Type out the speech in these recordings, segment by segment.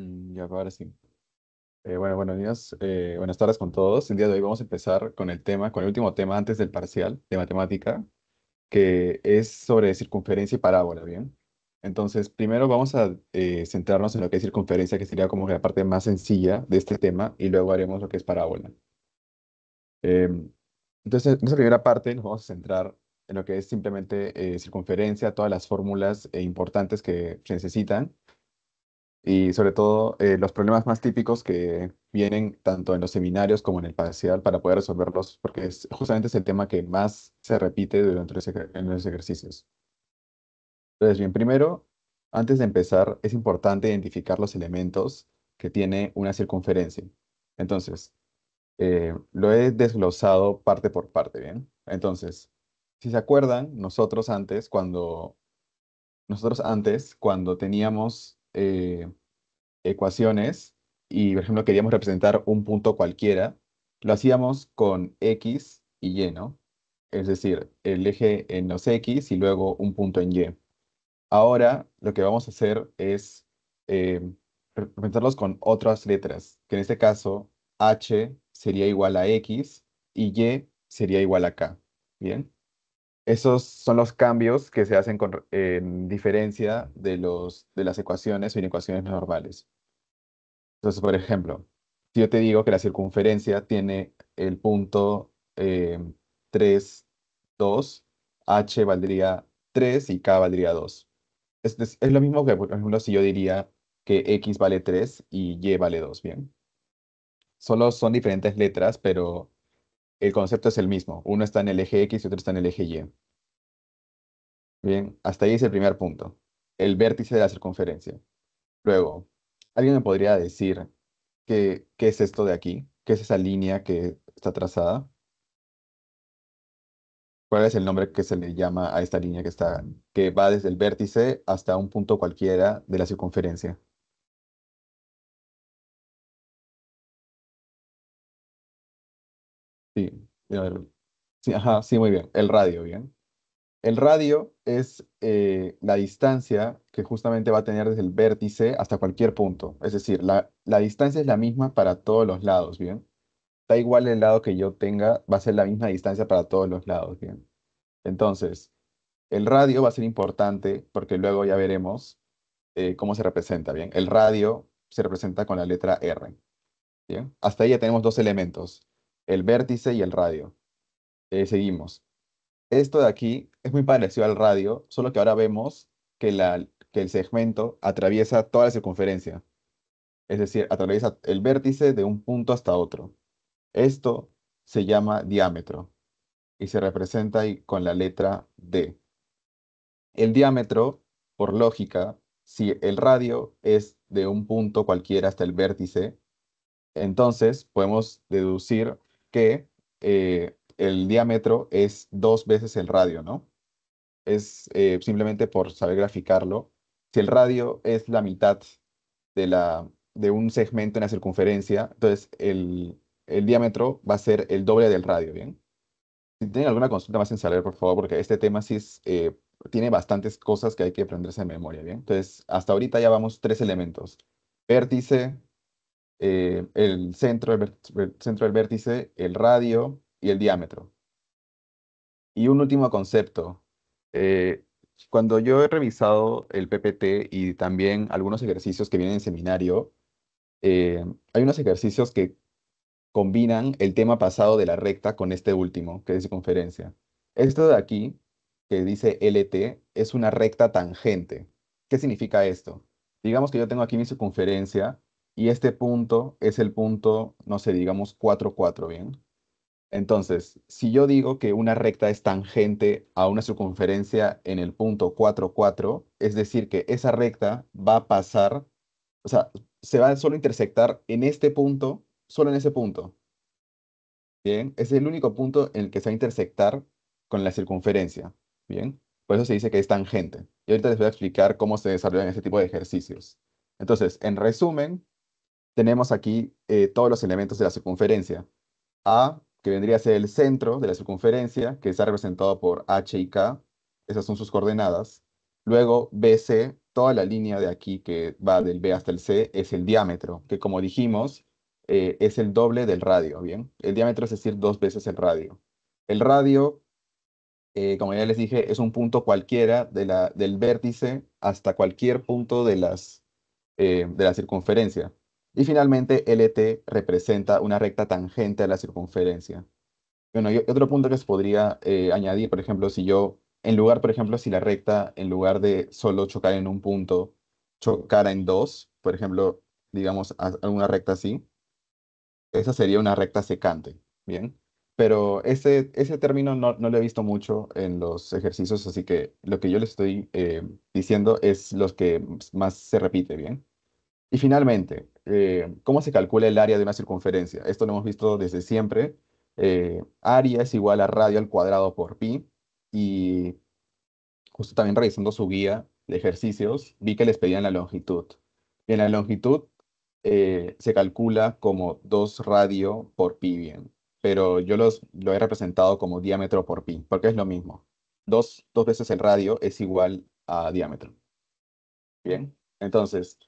Mm, ya, ahora sí. Eh, bueno, buenos días, eh, buenas tardes con todos. El día de hoy vamos a empezar con el tema, con el último tema antes del parcial de matemática, que es sobre circunferencia y parábola, ¿bien? Entonces, primero vamos a eh, centrarnos en lo que es circunferencia, que sería como la parte más sencilla de este tema, y luego haremos lo que es parábola. Em, entonces, en esa primera parte nos vamos a centrar en lo que es simplemente circunferencia, todas las fórmulas importantes que se necesitan y sobre todo eh, los problemas más típicos que vienen tanto en los seminarios como en el parcial para poder resolverlos, porque es justamente es el tema que más se repite durante los, en los ejercicios. Entonces, bien, primero, antes de empezar, es importante identificar los elementos que tiene una circunferencia. Entonces, eh, lo he desglosado parte por parte, ¿bien? Entonces, si se acuerdan, nosotros antes, cuando, nosotros antes, cuando teníamos eh, ecuaciones y, por ejemplo, queríamos representar un punto cualquiera, lo hacíamos con X y Y, ¿no? Es decir, el eje en los X y luego un punto en Y. Ahora lo que vamos a hacer es eh, representarlos con otras letras, que en este caso H sería igual a X y Y sería igual a K. ¿Bien? Esos son los cambios que se hacen en diferencia de, los, de las ecuaciones o ecuaciones normales. Entonces, por ejemplo, si yo te digo que la circunferencia tiene el punto 3, eh, 2, h valdría 3 y k valdría 2. Es, es, lo mismo que, por ejemplo, si yo diría que x vale 3 y y vale 2, ¿bien? Solo son diferentes letras, pero el concepto es el mismo. Uno está en el eje X y otro está en el eje Y. Bien, hasta ahí es el primer punto, el vértice de la circunferencia. Luego, ¿alguien me podría decir qué es esto de aquí? ¿Qué es esa línea que está trazada? ¿Cuál es el nombre que se le llama a esta línea que, está, que va desde el vértice hasta un punto cualquiera de la circunferencia? Sí, sí, muy bien. El radio, bien. El radio es eh, la distancia que justamente va a tener desde el vértice hasta cualquier punto. Es decir, la, distancia es la misma para todos los lados, ¿bien? Da igual el lado que yo tenga, va a ser la misma distancia para todos los lados, ¿bien? Entonces, el radio va a ser importante porque luego ya veremos eh, cómo se representa, ¿bien? El radio se representa con la letra R, ¿bien? Hasta ahí ya tenemos dos elementos, el vértice y el radio. Eh, seguimos. Esto de aquí es muy parecido al radio, solo que ahora vemos que, el segmento atraviesa toda la circunferencia. Es decir, atraviesa el vértice de un punto hasta otro. Esto se llama diámetro y se representa con la letra D. El diámetro, por lógica, si el radio es de un punto cualquiera hasta el vértice, entonces podemos deducir que eh, el diámetro es dos veces el radio, ¿no? Es eh, simplemente por saber graficarlo. Si el radio es la mitad de, la, de un segmento en la circunferencia, entonces el, diámetro va a ser el doble del radio, ¿bien? Si tienen alguna consulta más en saber, por favor, porque este tema sí eh, tiene bastantes cosas que hay que aprenderse en memoria, ¿bien? Entonces, hasta ahorita ya vamos tres elementos. Vértice, eh, el, centro, centro del vértice, el radio y el diámetro. Y un último concepto. Eh, cuando yo he revisado el PPT y también algunos ejercicios que vienen en seminario, eh, hay unos ejercicios que combinan el tema pasado de la recta con este último, que es circunferencia. Esto de aquí, que dice LT, es una recta tangente. ¿Qué significa esto? Digamos que yo tengo aquí mi circunferencia y este punto es el punto, no sé, digamos 4, 4, ¿bien? Entonces, si yo digo que una recta es tangente a una circunferencia en el punto 4, 4, es decir, que esa recta va a pasar, o sea, se va a solo intersectar en este punto, solo en ese punto. ¿Bien? Es el único punto en el que se va a intersectar con la circunferencia. ¿Bien? Por eso se dice que es tangente. Y ahorita les voy a explicar cómo se desarrollan este tipo de ejercicios. Entonces, en resumen, tenemos aquí eh, todos los elementos de la circunferencia. A, que vendría a ser el centro de la circunferencia, que está representado por H y K. Esas son sus coordenadas. Luego, BC, toda la línea de aquí que va del B hasta el C, es el diámetro, que como dijimos, eh, es el doble del radio, ¿bien? El diámetro es decir, dos veces el radio. El radio, eh, como ya les dije, es un punto cualquiera del vértice hasta cualquier punto de, las, de la circunferencia. Y finalmente, LT representa una recta tangente a la circunferencia. Bueno, y otro punto que se podría eh, añadir, por ejemplo, si yo, en lugar, por ejemplo, si la recta, en lugar de solo chocar en un punto, chocara en dos, por ejemplo, digamos, alguna recta así, esa sería una recta secante, ¿bien? Pero ese, ese término no, lo he visto mucho en los ejercicios, así que lo que yo le estoy eh, diciendo es los que más se repite, ¿bien? Y finalmente, eh, cómo se calcula el área de una circunferencia. Esto lo hemos visto desde siempre. Eh, área es igual a radio al cuadrado por pi. Y justo también revisando su guía de ejercicios, vi que les pedían la longitud. En la longitud eh, se calcula como 2 radio por pi bien, pero yo lo he representado como diámetro por pi, porque es lo mismo. Dos, dos veces el radio es igual a diámetro. Bien, entonces,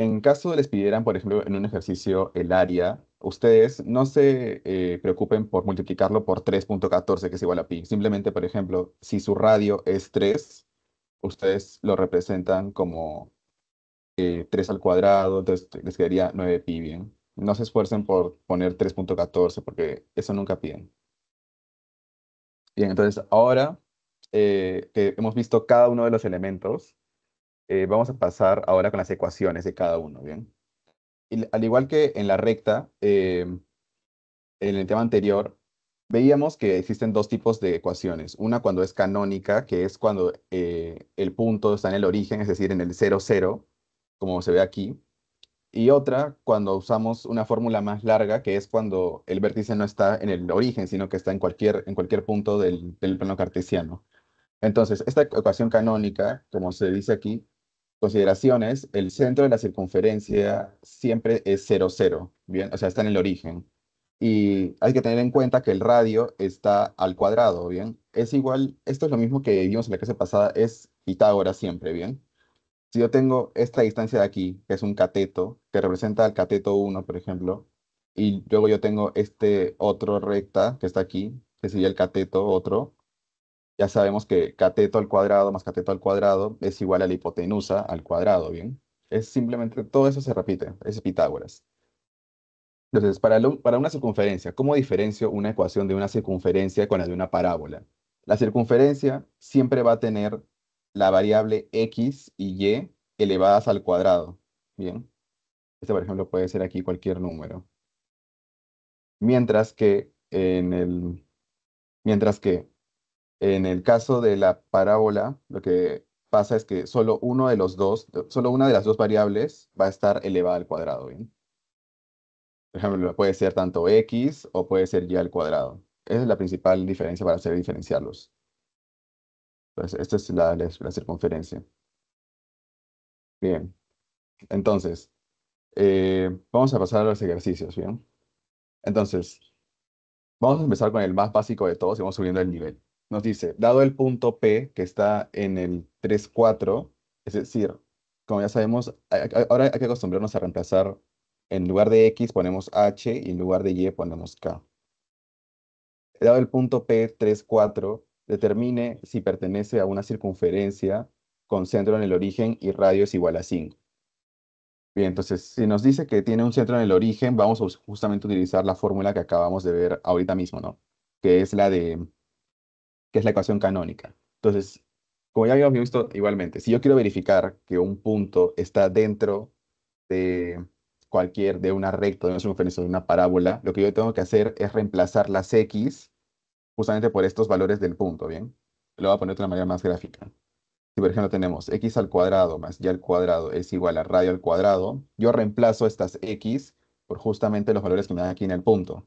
en caso de les pidieran, por ejemplo, en un ejercicio el área, ustedes no se eh, preocupen por multiplicarlo por 3.14, que es igual a pi. Simplemente, por ejemplo, si su radio es 3, ustedes lo representan como 3 eh, al cuadrado, entonces les quedaría 9 pi bien. No se esfuercen por poner 3.14, porque eso nunca piden. Bien, entonces ahora eh, que hemos visto cada uno de los elementos, eh, vamos a pasar ahora con las ecuaciones de cada uno, ¿bien? Y, al igual que en la recta, eh, en el tema anterior, veíamos que existen dos tipos de ecuaciones. Una cuando es canónica, que es cuando eh, el punto está en el origen, es decir, en el 0, 0, como se ve aquí. Y otra cuando usamos una fórmula más larga, que es cuando el vértice no está en el origen, sino que está en cualquier, en cualquier punto del plano cartesiano. Entonces, esta ecuación canónica, como se dice aquí, consideraciones, el centro de la circunferencia siempre es 0, 0, ¿bien? O sea, está en el origen. Y hay que tener en cuenta que el radio está al cuadrado, ¿bien? Es igual, esto es lo mismo que vimos en la clase pasada, es Pitágoras siempre, ¿bien? Si yo tengo esta distancia de aquí, que es un cateto, que representa al cateto 1, por ejemplo, y luego yo tengo este otro recta que está aquí, que sería el cateto otro, ya sabemos que cateto al cuadrado más cateto al cuadrado es igual a la hipotenusa al cuadrado, ¿bien? Es simplemente, todo eso se repite, es Pitágoras. Entonces, para, para una circunferencia, ¿cómo diferencio una ecuación de una circunferencia con la de una parábola? La circunferencia siempre va a tener la variable x y y elevadas al cuadrado, ¿bien? Este, por ejemplo, puede ser aquí cualquier número. Mientras que en el... Mientras que en el caso de la parábola, lo que pasa es que solo uno de los dos, solo una de las dos variables va a estar elevada al cuadrado, Por ejemplo, puede ser tanto x o puede ser y al cuadrado. Esa es la principal diferencia para hacer diferenciarlos. Entonces, esta es la, circunferencia. Bien. Entonces, eh, vamos a pasar a los ejercicios, ¿bien? Entonces, vamos a empezar con el más básico de todos y vamos subiendo el nivel nos dice, dado el punto P que está en el 3, 4, es decir, como ya sabemos, ahora hay que acostumbrarnos a reemplazar, en lugar de X ponemos H y en lugar de Y ponemos K. Dado el punto P, 3, 4, determine si pertenece a una circunferencia con centro en el origen y radio es igual a 5. Bien, entonces, si nos dice que tiene un centro en el origen, vamos a justamente utilizar la fórmula que acabamos de ver ahorita mismo, ¿no? Que es la de que es la ecuación canónica. Entonces, como ya habíamos visto igualmente, si yo quiero verificar que un punto está dentro de cualquier, de una recta, de una circunferencia, de una parábola, lo que yo tengo que hacer es reemplazar las x justamente por estos valores del punto, ¿bien? Lo voy a poner de una manera más gráfica. Si por ejemplo tenemos x al cuadrado más y al cuadrado es igual a radio al cuadrado, yo reemplazo estas x por justamente los valores que me dan aquí en el punto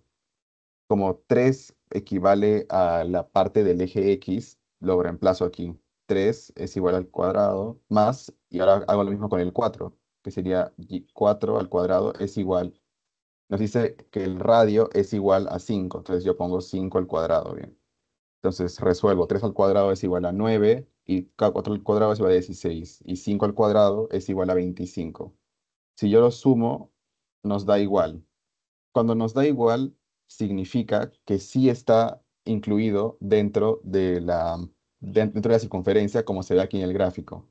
como 3 equivale a la parte del eje X, lo reemplazo aquí. 3 es igual al cuadrado más, y ahora hago lo mismo con el 4, que sería 4 al cuadrado es igual. Nos dice que el radio es igual a 5, entonces yo pongo 5 al cuadrado, bien. Entonces resuelvo, 3 al cuadrado es igual a 9, y 4 al cuadrado es igual a 16, y 5 al cuadrado es igual a 25. Si yo lo sumo, nos da igual. Cuando nos da igual, significa que sí está incluido dentro de la, dentro de la circunferencia, como se ve aquí en el gráfico.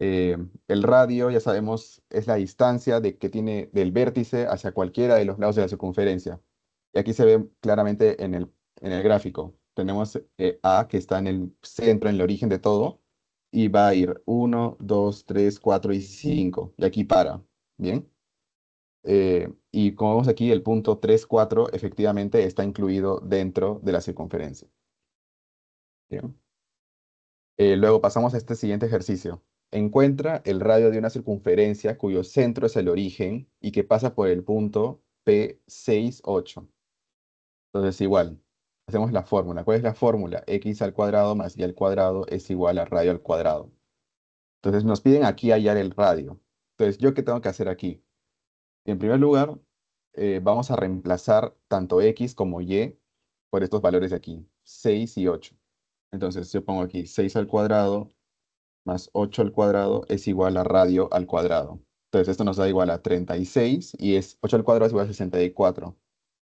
Eh, el radio, ya sabemos, es la distancia de, que tiene del vértice hacia cualquiera de los lados de la circunferencia. Y aquí se ve claramente en el, en el gráfico. Tenemos eh, A, que está en el centro, en el origen de todo, y va a ir 1, 2, 3, 4 y 5. Y aquí para. ¿Bien? Eh, y como vemos aquí, el punto 3.4 efectivamente está incluido dentro de la circunferencia. Eh, luego pasamos a este siguiente ejercicio. Encuentra el radio de una circunferencia cuyo centro es el origen y que pasa por el punto P68. Entonces igual, hacemos la fórmula. ¿Cuál es la fórmula? X al cuadrado más Y al cuadrado es igual a radio al cuadrado. Entonces nos piden aquí hallar el radio. Entonces, ¿yo qué tengo que hacer aquí? En primer lugar, eh, vamos a reemplazar tanto X como Y por estos valores de aquí, 6 y 8. Entonces yo pongo aquí 6 al cuadrado más 8 al cuadrado es igual a radio al cuadrado. Entonces esto nos da igual a 36 y es 8 al cuadrado es igual a 64.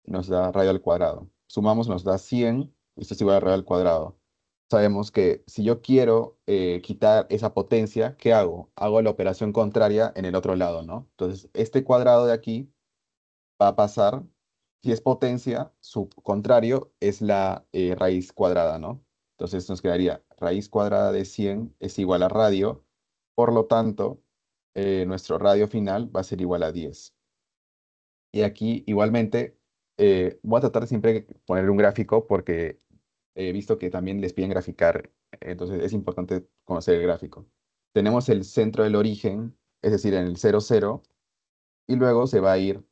Nos da radio al cuadrado. Sumamos nos da 100 y esto es igual a radio al cuadrado sabemos que si yo quiero eh, quitar esa potencia, ¿qué hago? Hago la operación contraria en el otro lado, ¿no? Entonces, este cuadrado de aquí va a pasar, si es potencia, su contrario es la eh, raíz cuadrada, ¿no? Entonces nos quedaría raíz cuadrada de 100 es igual a radio, por lo tanto, eh, nuestro radio final va a ser igual a 10. Y aquí, igualmente, voy a tratar siempre poner un gráfico porque he visto que también les piden graficar, entonces es importante conocer el gráfico. Tenemos el centro del origen, es decir, en el 0, 0, y luego se va a ir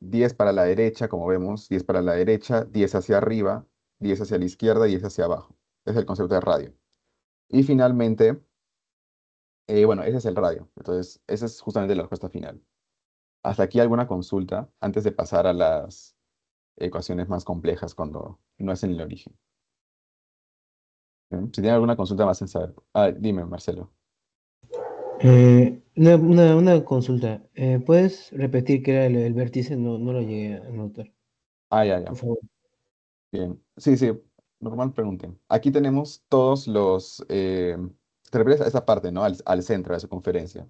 10 para la derecha, como vemos, 10 para la derecha, 10 hacia arriba, 10 hacia la izquierda, 10 hacia abajo. Es el concepto de radio. Y finalmente, eh, bueno, ese es el radio. Entonces, esa es justamente la respuesta final. Hasta aquí alguna consulta antes de pasar a las ecuaciones más complejas cuando no es en el origen. Si tiene alguna consulta más en saber. Ah, dime, Marcelo. Eh, una, consulta. Eh, ¿Puedes repetir que era el, vértice? No, lo llegué a notar. Ah, ya, ya. Por favor. Bien. Sí, sí. Normal pregunten. Aquí tenemos todos los. Eh, te refieres a esa parte, ¿no? Al, al centro de la circunferencia.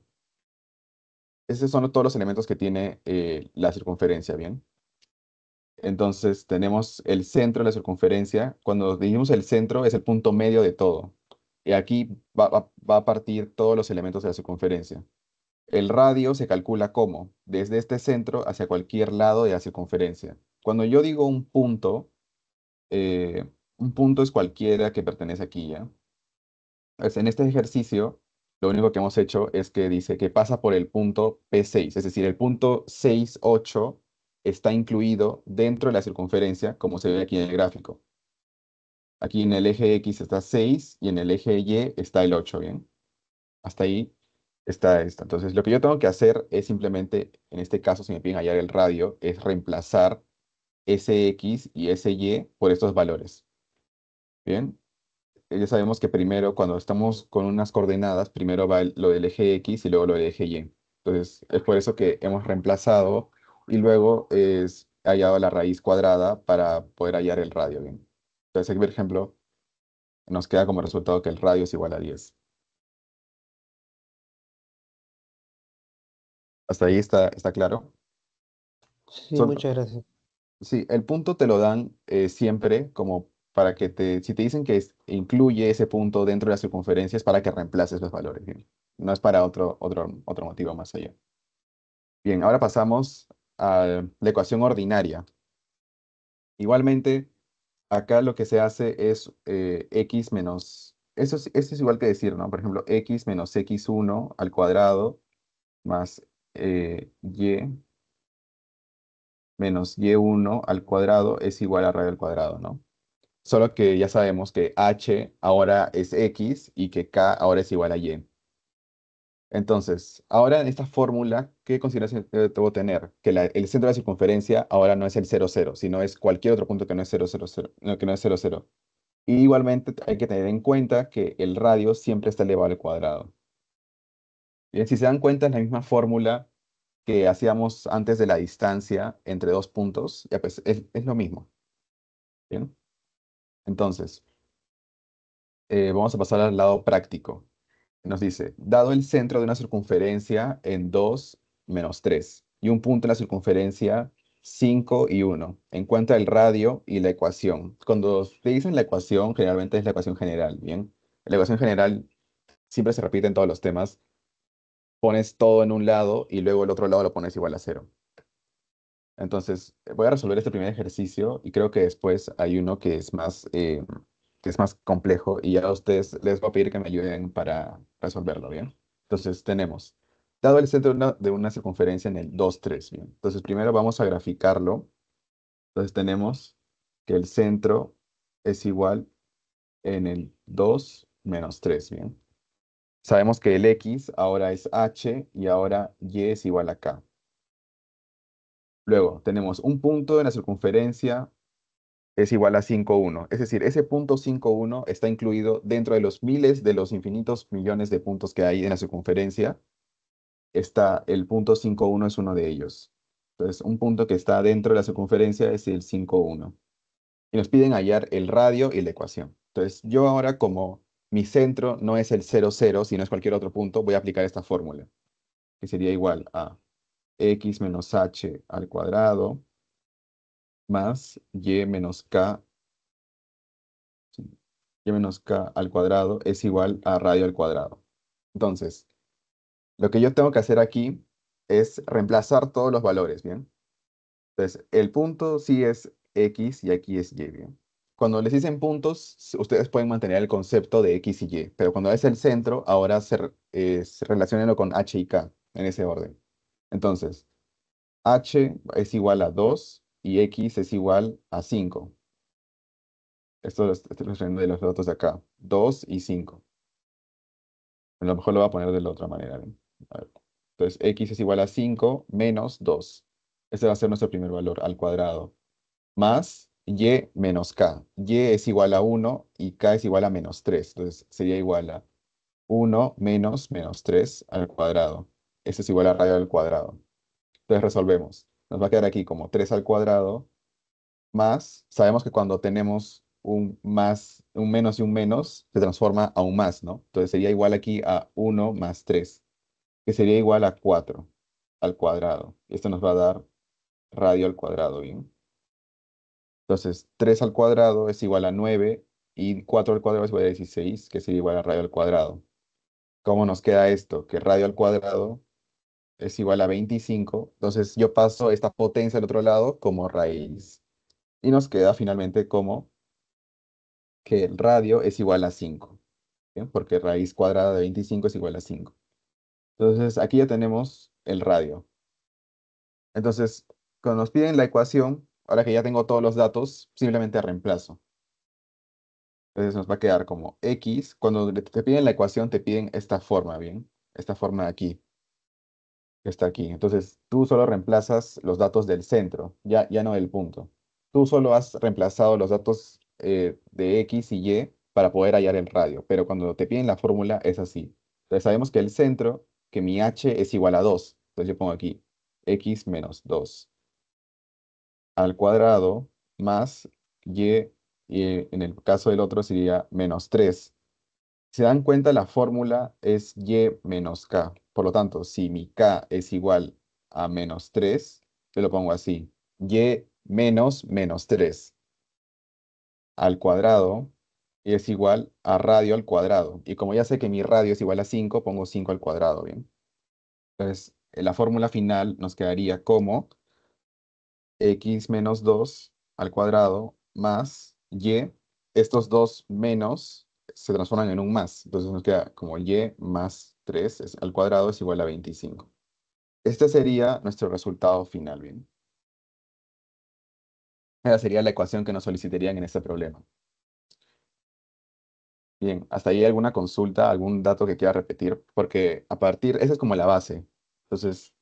Esos son todos los elementos que tiene la circunferencia, ¿bien? Entonces tenemos el centro de la circunferencia. Cuando dijimos el centro es el punto medio de todo. Y aquí va, a partir todos los elementos de la circunferencia. El radio se calcula como desde este centro hacia cualquier lado de la circunferencia. Cuando yo digo un punto, eh, un punto es cualquiera que pertenece aquí ya. Pues, en este ejercicio, lo único que hemos hecho es que dice que pasa por el punto P6, es decir, el punto 6, 8 está incluido dentro de la circunferencia, como se ve aquí en el gráfico. Aquí en el eje X está 6 y en el eje Y está el 8, ¿bien? Hasta ahí está esto. Entonces, lo que yo tengo que hacer es simplemente, en este caso, si me piden hallar el radio, es reemplazar ese X y ese Y por estos valores. ¿Bien? Eh, ya sabemos que primero, cuando estamos con unas coordenadas, primero va lo del eje X y luego lo del eje Y. Entonces, es por eso que hemos reemplazado y luego es hallado la raíz cuadrada para poder hallar el radio. ¿bien? Entonces aquí, por ejemplo, nos queda como resultado que el radio es igual a 10. ¿Hasta ahí está, está claro? Sí, muchas gracias. Sí, el punto te lo dan eh, siempre como para que te, si te dicen que incluye ese punto dentro de la circunferencia es para que reemplaces los valores. Bien. No es para otro, otro, otro motivo más allá. Bien, ahora pasamos a la ecuación ordinaria. Igualmente, acá lo que se hace es eh, x menos, eso es, igual que decir, ¿no? Por ejemplo, x menos x1 al cuadrado más eh, y menos y1 al cuadrado es igual a raíz al cuadrado, ¿no? Solo que ya sabemos que h ahora es x y que k ahora es igual a y. Entonces, ahora en esta fórmula, ¿qué consideración eh, debo tener? Que el centro de la circunferencia ahora no es el 0, 0, sino es cualquier otro punto que no es 0, 0, que no es 0, igualmente hay que tener en cuenta que el radio siempre está elevado al cuadrado. si se dan cuenta, es la misma fórmula que hacíamos antes de la distancia entre dos puntos. Ya pues, es, lo mismo. Bien. Entonces, eh, vamos a pasar al lado práctico nos dice, dado el centro de una circunferencia en 2 menos 3 y un punto en la circunferencia 5 y 1, encuentra el radio y la ecuación. Cuando te dicen la ecuación, generalmente es la ecuación general, ¿bien? La ecuación general siempre se repite en todos los temas. Pones todo en un lado y luego el otro lado lo pones igual a cero. Entonces, voy a resolver este primer ejercicio y creo que después hay uno que es más... Eh, que es más complejo y a ustedes les voy a pedir que me ayuden para resolverlo, ¿bien? Entonces tenemos, dado el centro de una circunferencia en el 2, 3, ¿bien? Entonces primero vamos a graficarlo. Entonces tenemos que el centro es igual en el 2 menos 3, ¿bien? Sabemos que el x ahora es h y ahora y es igual a k. Luego tenemos un punto en la circunferencia es igual a 5.1. Es decir, ese punto 5.1 está incluido dentro de los miles de los infinitos millones de puntos que hay en la circunferencia. Está el punto 5.1 es uno de ellos. Entonces, un punto que está dentro de la circunferencia es el 5.1. Y nos piden hallar el radio y la ecuación. Entonces, yo ahora como mi centro no es el 0,0, sino es cualquier otro punto, voy a aplicar esta fórmula, que sería igual a x menos h al cuadrado más y menos k, y menos k al cuadrado es igual a radio al cuadrado. Entonces, lo que yo tengo que hacer aquí es reemplazar todos los valores, ¿bien? Entonces, el punto sí es x y aquí es y, ¿bien? Cuando les dicen puntos, ustedes pueden mantener el concepto de x y y, pero cuando es el centro, ahora se, eh, relacionenlo con h y k en ese orden. Entonces, h es igual a 2 y x es igual a 5. Esto lo estoy haciendo de los datos de acá. 2 y 5. A lo mejor lo voy a poner de la otra manera. Entonces, x es igual a 5 menos 2. Ese va a ser nuestro primer valor al cuadrado. Más y menos k. y es igual a 1 y k es igual a menos 3. Entonces, sería igual a 1 menos menos 3 al cuadrado. Eso es igual a radio al cuadrado. Entonces, resolvemos nos va a quedar aquí como 3 al cuadrado, más, sabemos que cuando tenemos un más, un menos y un menos, se transforma a un más, ¿no? Entonces sería igual aquí a 1 más 3, que sería igual a 4 al cuadrado. Esto nos va a dar radio al cuadrado, ¿bien? Entonces, 3 al cuadrado es igual a 9 y 4 al cuadrado es igual a 16, que sería igual a radio al cuadrado. ¿Cómo nos queda esto? Que radio al cuadrado es igual a 25. Entonces yo paso esta potencia al otro lado como raíz. Y nos queda finalmente como que el radio es igual a 5. Porque raíz cuadrada de 25 es igual a 5. Entonces aquí ya tenemos el radio. Entonces, cuando nos piden la ecuación, ahora que ya tengo todos los datos, simplemente reemplazo. Entonces nos va a quedar como x. Cuando te piden la ecuación, te piden esta forma, ¿bien? Esta forma de aquí que está aquí. Entonces, tú solo reemplazas los datos del centro, ya, ya no del punto. Tú solo has reemplazado los datos eh, de X y Y para poder hallar el radio, pero cuando te piden la fórmula es así. Entonces, sabemos que el centro, que mi H es igual a 2. Entonces, yo pongo aquí X menos 2 al cuadrado más Y, y en el caso del otro sería menos 3. Se dan cuenta, la fórmula es Y menos K. Por lo tanto, si mi k es igual a menos 3, yo lo pongo así. y menos menos 3 al cuadrado es igual a radio al cuadrado. Y como ya sé que mi radio es igual a 5, pongo 5 al cuadrado, ¿bien? Entonces, la fórmula final nos quedaría como x menos 2 al cuadrado más y. Estos dos menos se transforman en un más. Entonces nos queda como y más 3 es, al cuadrado es igual a 25. Este sería nuestro resultado final, ¿bien? Esa sería la ecuación que nos solicitarían en este problema. Bien, hasta ahí alguna consulta, algún dato que quiera repetir, porque a partir, esa es como la base. Entonces,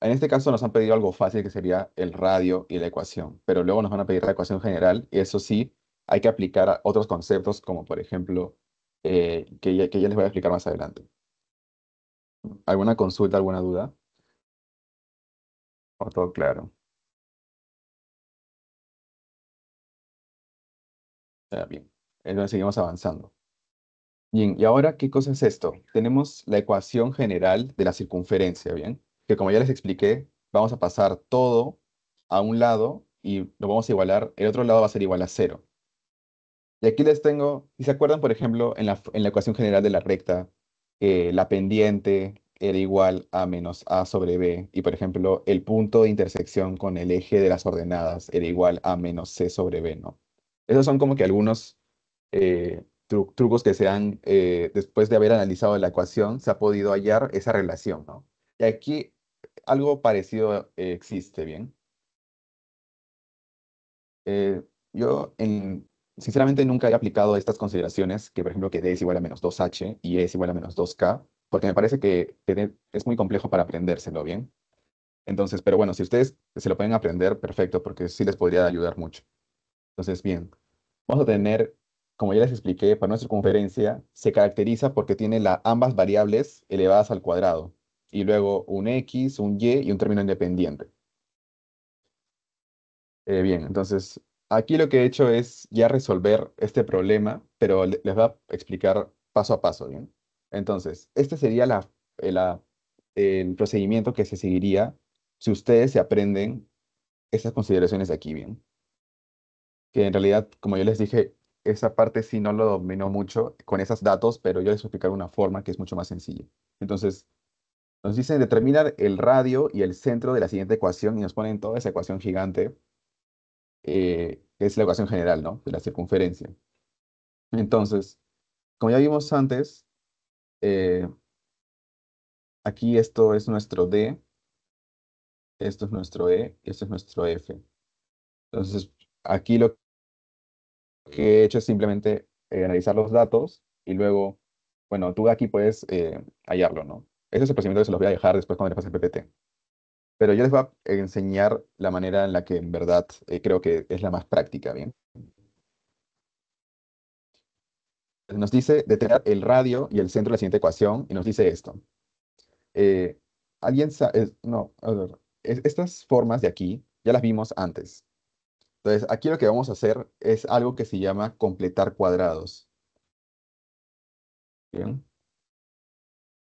en este caso nos han pedido algo fácil que sería el radio y la ecuación, pero luego nos van a pedir la ecuación general y eso sí, hay que aplicar otros conceptos como por ejemplo, eh, que, que ya les voy a explicar más adelante. ¿Alguna consulta, alguna duda? ¿O todo claro? bien, entonces seguimos avanzando. Bien, y ahora, ¿qué cosa es esto? Tenemos la ecuación general de la circunferencia, ¿bien? Que como ya les expliqué, vamos a pasar todo a un lado y lo vamos a igualar, el otro lado va a ser igual a cero. Y aquí les tengo, si se acuerdan, por ejemplo, en la, en la ecuación general de la recta eh, la pendiente era igual a menos a sobre b y por ejemplo el punto de intersección con el eje de las ordenadas era igual a menos c sobre b, ¿no? Esos son como que algunos eh, trucos que se han, eh, después de haber analizado la ecuación, se ha podido hallar esa relación, ¿no? Y aquí algo parecido existe, ¿bien? yo en, sinceramente nunca he aplicado estas consideraciones, que por ejemplo que D es igual a menos 2H y E es igual a menos 2K, porque me parece que es muy complejo para aprendérselo bien. Entonces, pero bueno, si ustedes se lo pueden aprender, perfecto, porque sí les podría ayudar mucho. Entonces, bien, vamos a tener, como ya les expliqué, para nuestra circunferencia se caracteriza porque tiene ambas variables elevadas al cuadrado, y luego un X, un Y y un término independiente. Eh, bien, entonces Aquí lo que he hecho es ya resolver este problema, pero les voy a explicar paso a paso, ¿bien? Entonces, este sería eh, la, el procedimiento que se seguiría si ustedes se aprenden esas consideraciones de aquí, ¿bien? Que en realidad, como yo les dije, esa parte sí no lo domino mucho con esos datos, pero yo les voy a explicar una forma que es mucho más sencilla. Entonces, nos dicen determinar el radio y el centro de la siguiente ecuación y nos ponen toda esa ecuación gigante eh, es la ecuación general, ¿no? De la circunferencia. Entonces, como ya vimos antes, eh, aquí esto es nuestro D, esto es nuestro E, esto es nuestro F. Entonces, aquí lo que he hecho es simplemente eh, analizar los datos y luego, bueno, tú aquí puedes hallarlo, ¿no? Ese es el procedimiento que se los voy a dejar después cuando le pase el PPT. Pero yo les voy a enseñar la manera en la que en verdad eh, creo que es la más práctica, ¿bien? Nos dice detener el radio y el centro de la siguiente ecuación y nos dice esto. Eh, ¿Alguien No, estas formas de aquí ya las vimos antes. Entonces, aquí lo que vamos a hacer es algo que se llama completar cuadrados. Bien.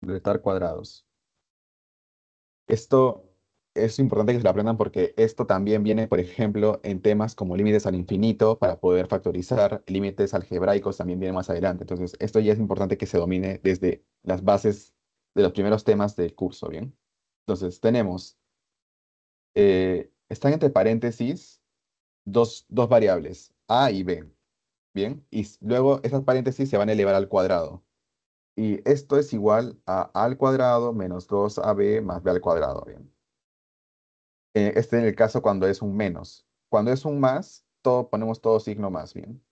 Completar cuadrados. Esto es importante que se lo aprendan porque esto también viene, por ejemplo, en temas como límites al infinito para poder factorizar, límites algebraicos también viene más adelante. Entonces, esto ya es importante que se domine desde las bases de los primeros temas del curso, ¿bien? Entonces, tenemos, eh, están entre paréntesis dos, dos variables, A y B, ¿bien? Y luego esas paréntesis se van a elevar al cuadrado. Y esto es igual a A al cuadrado menos 2AB más B al cuadrado, ¿bien? Eh, este es el caso cuando es un menos. Cuando es un más, todo, ponemos todo signo más bien.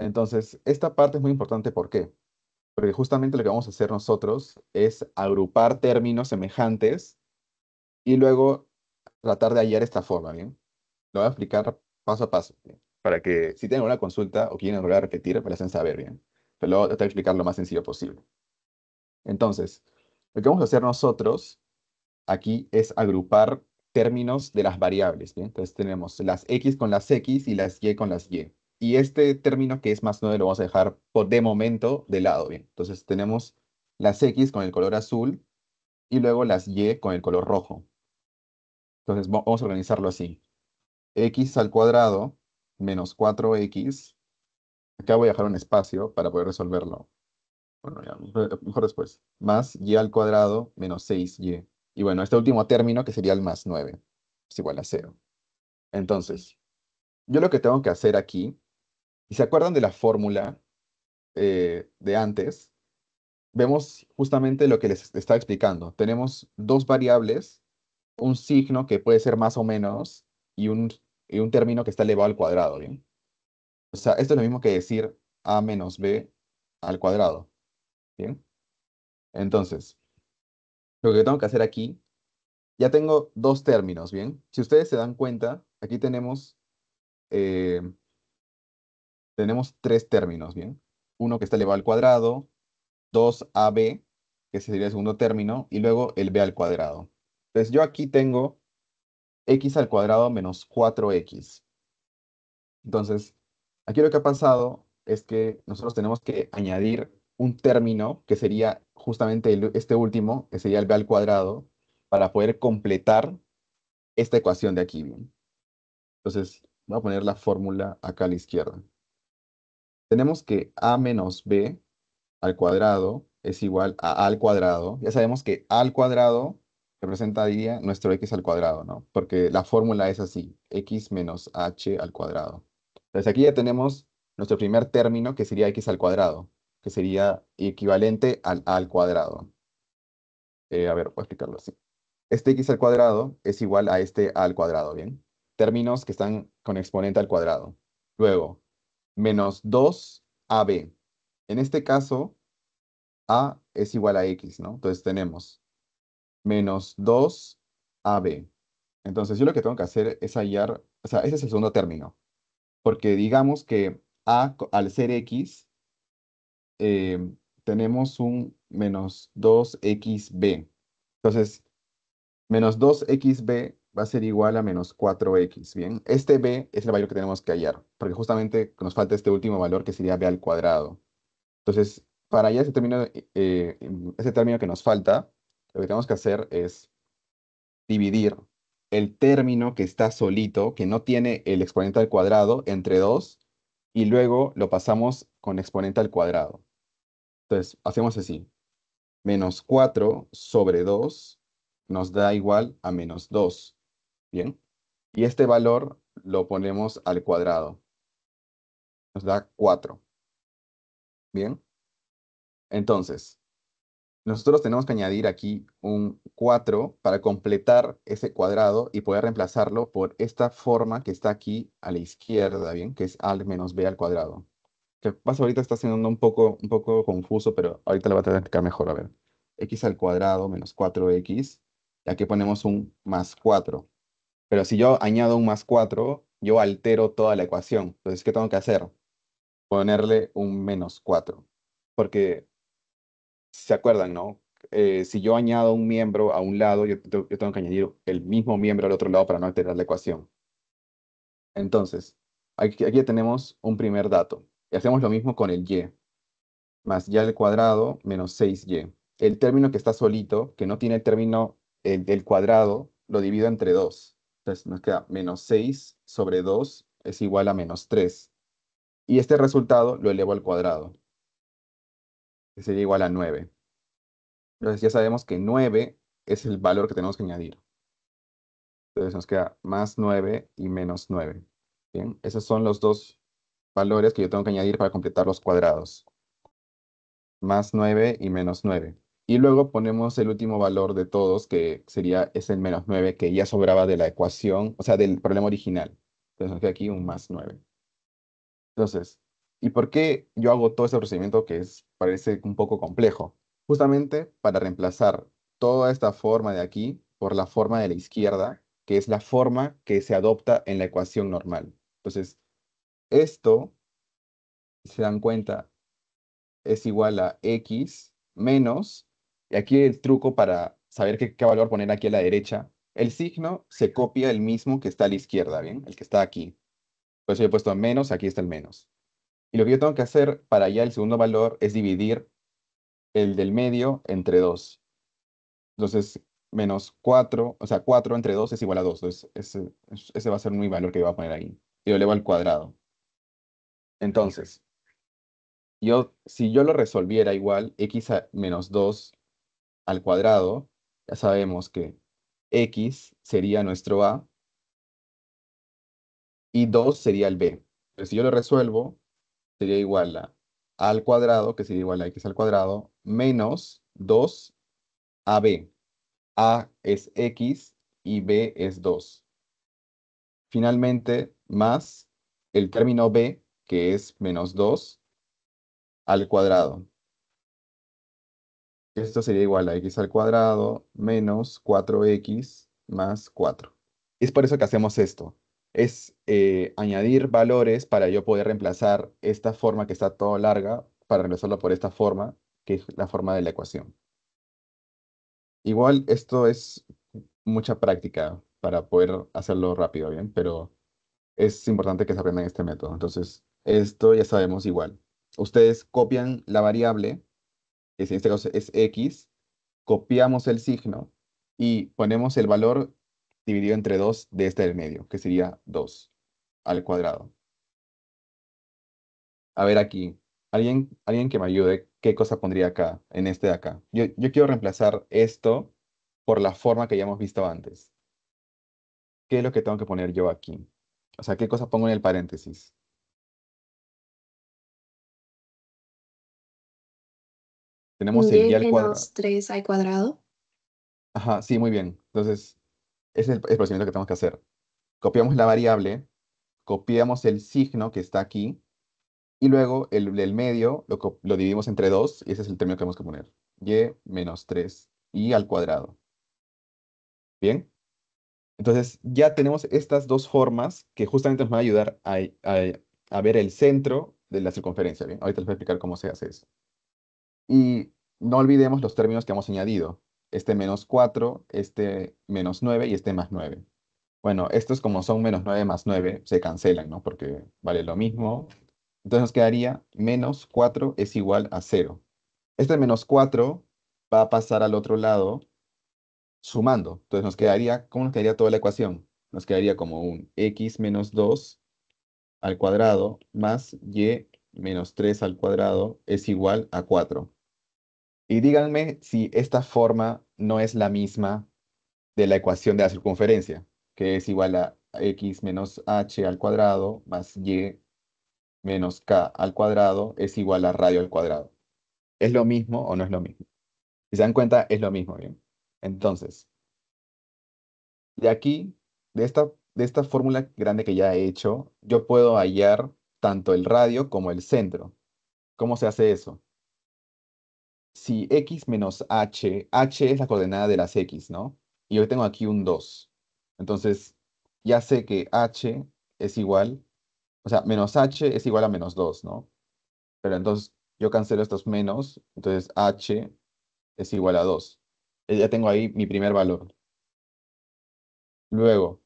Entonces, esta parte es muy importante, ¿por qué? Porque justamente lo que vamos a hacer nosotros es agrupar términos semejantes y luego tratar de hallar esta forma, ¿bien? Lo voy a explicar paso a paso, para que si tienen una consulta o quieren volver a repetir, me hacen saber, ¿bien? Pero lo voy a explicar lo más sencillo posible. Entonces, lo que vamos a hacer nosotros aquí es agrupar términos de las variables. Entonces tenemos las x con las x y las y con las y. Y este término que es más 9 lo vamos a dejar por de momento de lado. ¿bien? Entonces tenemos las x con el color azul y luego las y con el color rojo. Entonces vamos a organizarlo así. x al cuadrado menos 4x. Acá voy a dejar un espacio para poder resolverlo. Bueno, mejor después. Más y al cuadrado menos 6y. Y bueno, este último término, que sería el más 9, es igual a 0. Entonces, yo lo que tengo que hacer aquí, y se acuerdan de la fórmula eh, de antes, vemos justamente lo que les estaba explicando. Tenemos dos variables, un signo que puede ser más o menos, y un, y un término que está elevado al cuadrado, ¿bien? O sea, esto es lo mismo que decir a menos b al cuadrado, ¿bien? Entonces, lo que tengo que hacer aquí, ya tengo dos términos, ¿bien? Si ustedes se dan cuenta, aquí tenemos, eh, tres términos, ¿bien? Uno que está elevado al cuadrado, 2ab, que sería el segundo término, y luego el b al cuadrado. Entonces yo aquí tengo x al cuadrado menos 4x. Entonces, aquí lo que ha pasado es que nosotros tenemos que añadir un término que sería justamente este último, que sería el b al cuadrado, para poder completar esta ecuación de aquí. Bien. Entonces, voy a poner la fórmula acá a la izquierda. Tenemos que a menos b al cuadrado es igual a a al cuadrado. Ya sabemos que a al cuadrado representaría nuestro x al cuadrado, ¿no? Porque la fórmula es así, x menos h al cuadrado. Entonces aquí ya tenemos nuestro primer término que sería x al cuadrado que sería equivalente al a al cuadrado. Eh, a ver, voy a explicarlo así. Este x al cuadrado es igual a este a al cuadrado, ¿bien? Términos que están con exponente al cuadrado. Luego, menos 2ab. En este caso, a es igual a x, ¿no? Entonces tenemos menos 2ab. Entonces yo lo que tengo que hacer es hallar, o sea, ese es el segundo término. Porque digamos que a al ser x Em, tenemos un menos 2xb. Entonces, menos 2xb va a ser igual a menos 4x, ¿bien? Este b es el valor que tenemos que hallar, porque justamente nos falta este último valor que sería b al cuadrado. Entonces, para hallar ese término, eh, eh, em, ese término que nos falta, lo que tenemos que hacer es dividir el término que está solito, que no tiene el exponente al cuadrado, entre 2, y luego lo pasamos con exponente al cuadrado. Entonces, hacemos así. Menos 4 sobre 2 nos da igual a menos 2. ¿Bien? Y este valor lo ponemos al cuadrado. Nos da 4. ¿Bien? Entonces, nosotros tenemos que añadir aquí un 4 para completar ese cuadrado y poder reemplazarlo por esta forma que está aquí a la izquierda, ¿bien? Que es al menos b al cuadrado que pasa? ahorita está siendo un poco, un poco confuso, pero ahorita lo va a tener que explicar mejor. A ver, x al cuadrado menos 4x, y aquí ponemos un más 4. Pero si yo añado un más 4, yo altero toda la ecuación. Entonces, ¿qué tengo que hacer? Ponerle un menos 4. Porque, ¿se acuerdan, no? Eh, si yo añado un miembro a un lado, yo, tengo que añadir el mismo miembro al otro lado para no alterar la ecuación. Entonces, aquí, aquí tenemos un primer dato. Y hacemos lo mismo con el y, más y al cuadrado menos 6y. El término que está solito, que no tiene el término del cuadrado, lo divido entre 2. Entonces nos queda menos 6 sobre 2 es igual a menos 3. Y este resultado lo elevo al cuadrado, que sería igual a 9. Entonces ya sabemos que 9 es el valor que tenemos que añadir. Entonces nos queda más 9 y menos 9. Bien, esos son los dos valores que yo tengo que añadir para completar los cuadrados. Más 9 y menos 9. Y luego ponemos el último valor de todos, que sería es el menos 9, que ya sobraba de la ecuación, o sea, del problema original. Entonces aquí un más 9. Entonces, ¿y por qué yo hago todo este procedimiento que es, parece un poco complejo? Justamente para reemplazar toda esta forma de aquí por la forma de la izquierda, que es la forma que se adopta en la ecuación normal. Entonces, esto, si se dan cuenta, es igual a x menos, y aquí el truco para saber qué, valor poner aquí a la derecha, el signo se copia el mismo que está a la izquierda, ¿bien? El que está aquí. Por eso yo he puesto menos, aquí está el menos. Y lo que yo tengo que hacer para allá el segundo valor es dividir el del medio entre 2. Entonces, menos 4, o sea, 4 entre 2 es igual a 2. Entonces, ese, va a ser mi valor que voy a poner ahí. Y lo elevo al cuadrado. Entonces, si yo lo resolviera igual, x menos 2 al cuadrado, ya sabemos que x sería nuestro a y 2 sería el b. Pero si yo lo resuelvo, sería igual a a al cuadrado, que sería igual a x al cuadrado, menos 2 b a es x y b es 2. Finalmente, más el término b que es menos 2 al cuadrado. Esto sería igual a x al cuadrado menos 4x más 4. Es por eso que hacemos esto. Es eh, añadir valores para yo poder reemplazar esta forma que está toda larga, para reemplazarlo por esta forma, que es la forma de la ecuación. Igual esto es mucha práctica para poder hacerlo rápido, ¿bien? Pero es importante que se aprendan este método. Entonces, esto ya sabemos igual. Ustedes copian la variable, en este caso es x, copiamos el signo y ponemos el valor dividido entre 2 de este del medio, que sería 2 al cuadrado. A ver aquí, alguien, alguien que me ayude, ¿qué cosa pondría acá, en este de acá? Yo, yo quiero reemplazar esto por la forma que ya hemos visto antes. ¿Qué es lo que tengo que poner yo aquí? O sea, ¿qué cosa pongo en el paréntesis? Tenemos y al cuadrado. menos 3 al cuadrado. Ajá, sí, muy bien. Entonces, ese es el, procedimiento que tenemos que hacer. Copiamos la variable, copiamos el signo que está aquí, y luego el, medio lo, dividimos entre 2, y ese es el término que tenemos que poner. Y menos 3, y al cuadrado. ¿Bien? Entonces, ya tenemos estas dos formas que justamente nos van a ayudar a, ver el centro de la circunferencia. ¿bien? Ahorita les voy a explicar cómo se hace eso. Y no olvidemos los términos que hemos añadido. Este menos 4, este menos 9 y este más 9. Bueno, estos como son menos 9 más 9, se cancelan, ¿no? Porque vale lo mismo. Entonces nos quedaría menos 4 es igual a 0. Este menos 4 va a pasar al otro lado sumando. Entonces nos quedaría, ¿cómo nos quedaría toda la ecuación? Nos quedaría como un x menos 2 al cuadrado más y menos 3 al cuadrado es igual a 4. Y díganme si esta forma no es la misma de la ecuación de la circunferencia, que es igual a x menos h al cuadrado más y menos k al cuadrado es igual a radio al cuadrado. ¿Es lo mismo o no es lo mismo? Si se dan cuenta, es lo mismo, bien. Entonces, de aquí, de esta, de esta fórmula grande que ya he hecho, yo puedo hallar tanto el radio como el centro. ¿Cómo se hace eso? si x menos h, h es la coordenada de las x, ¿no? Y yo tengo aquí un 2. Entonces, ya sé que h es igual, o sea, menos h es igual a menos 2, ¿no? Pero entonces yo cancelo estos menos, entonces h es igual a 2. Eh, ya tengo ahí mi primer valor. Luego,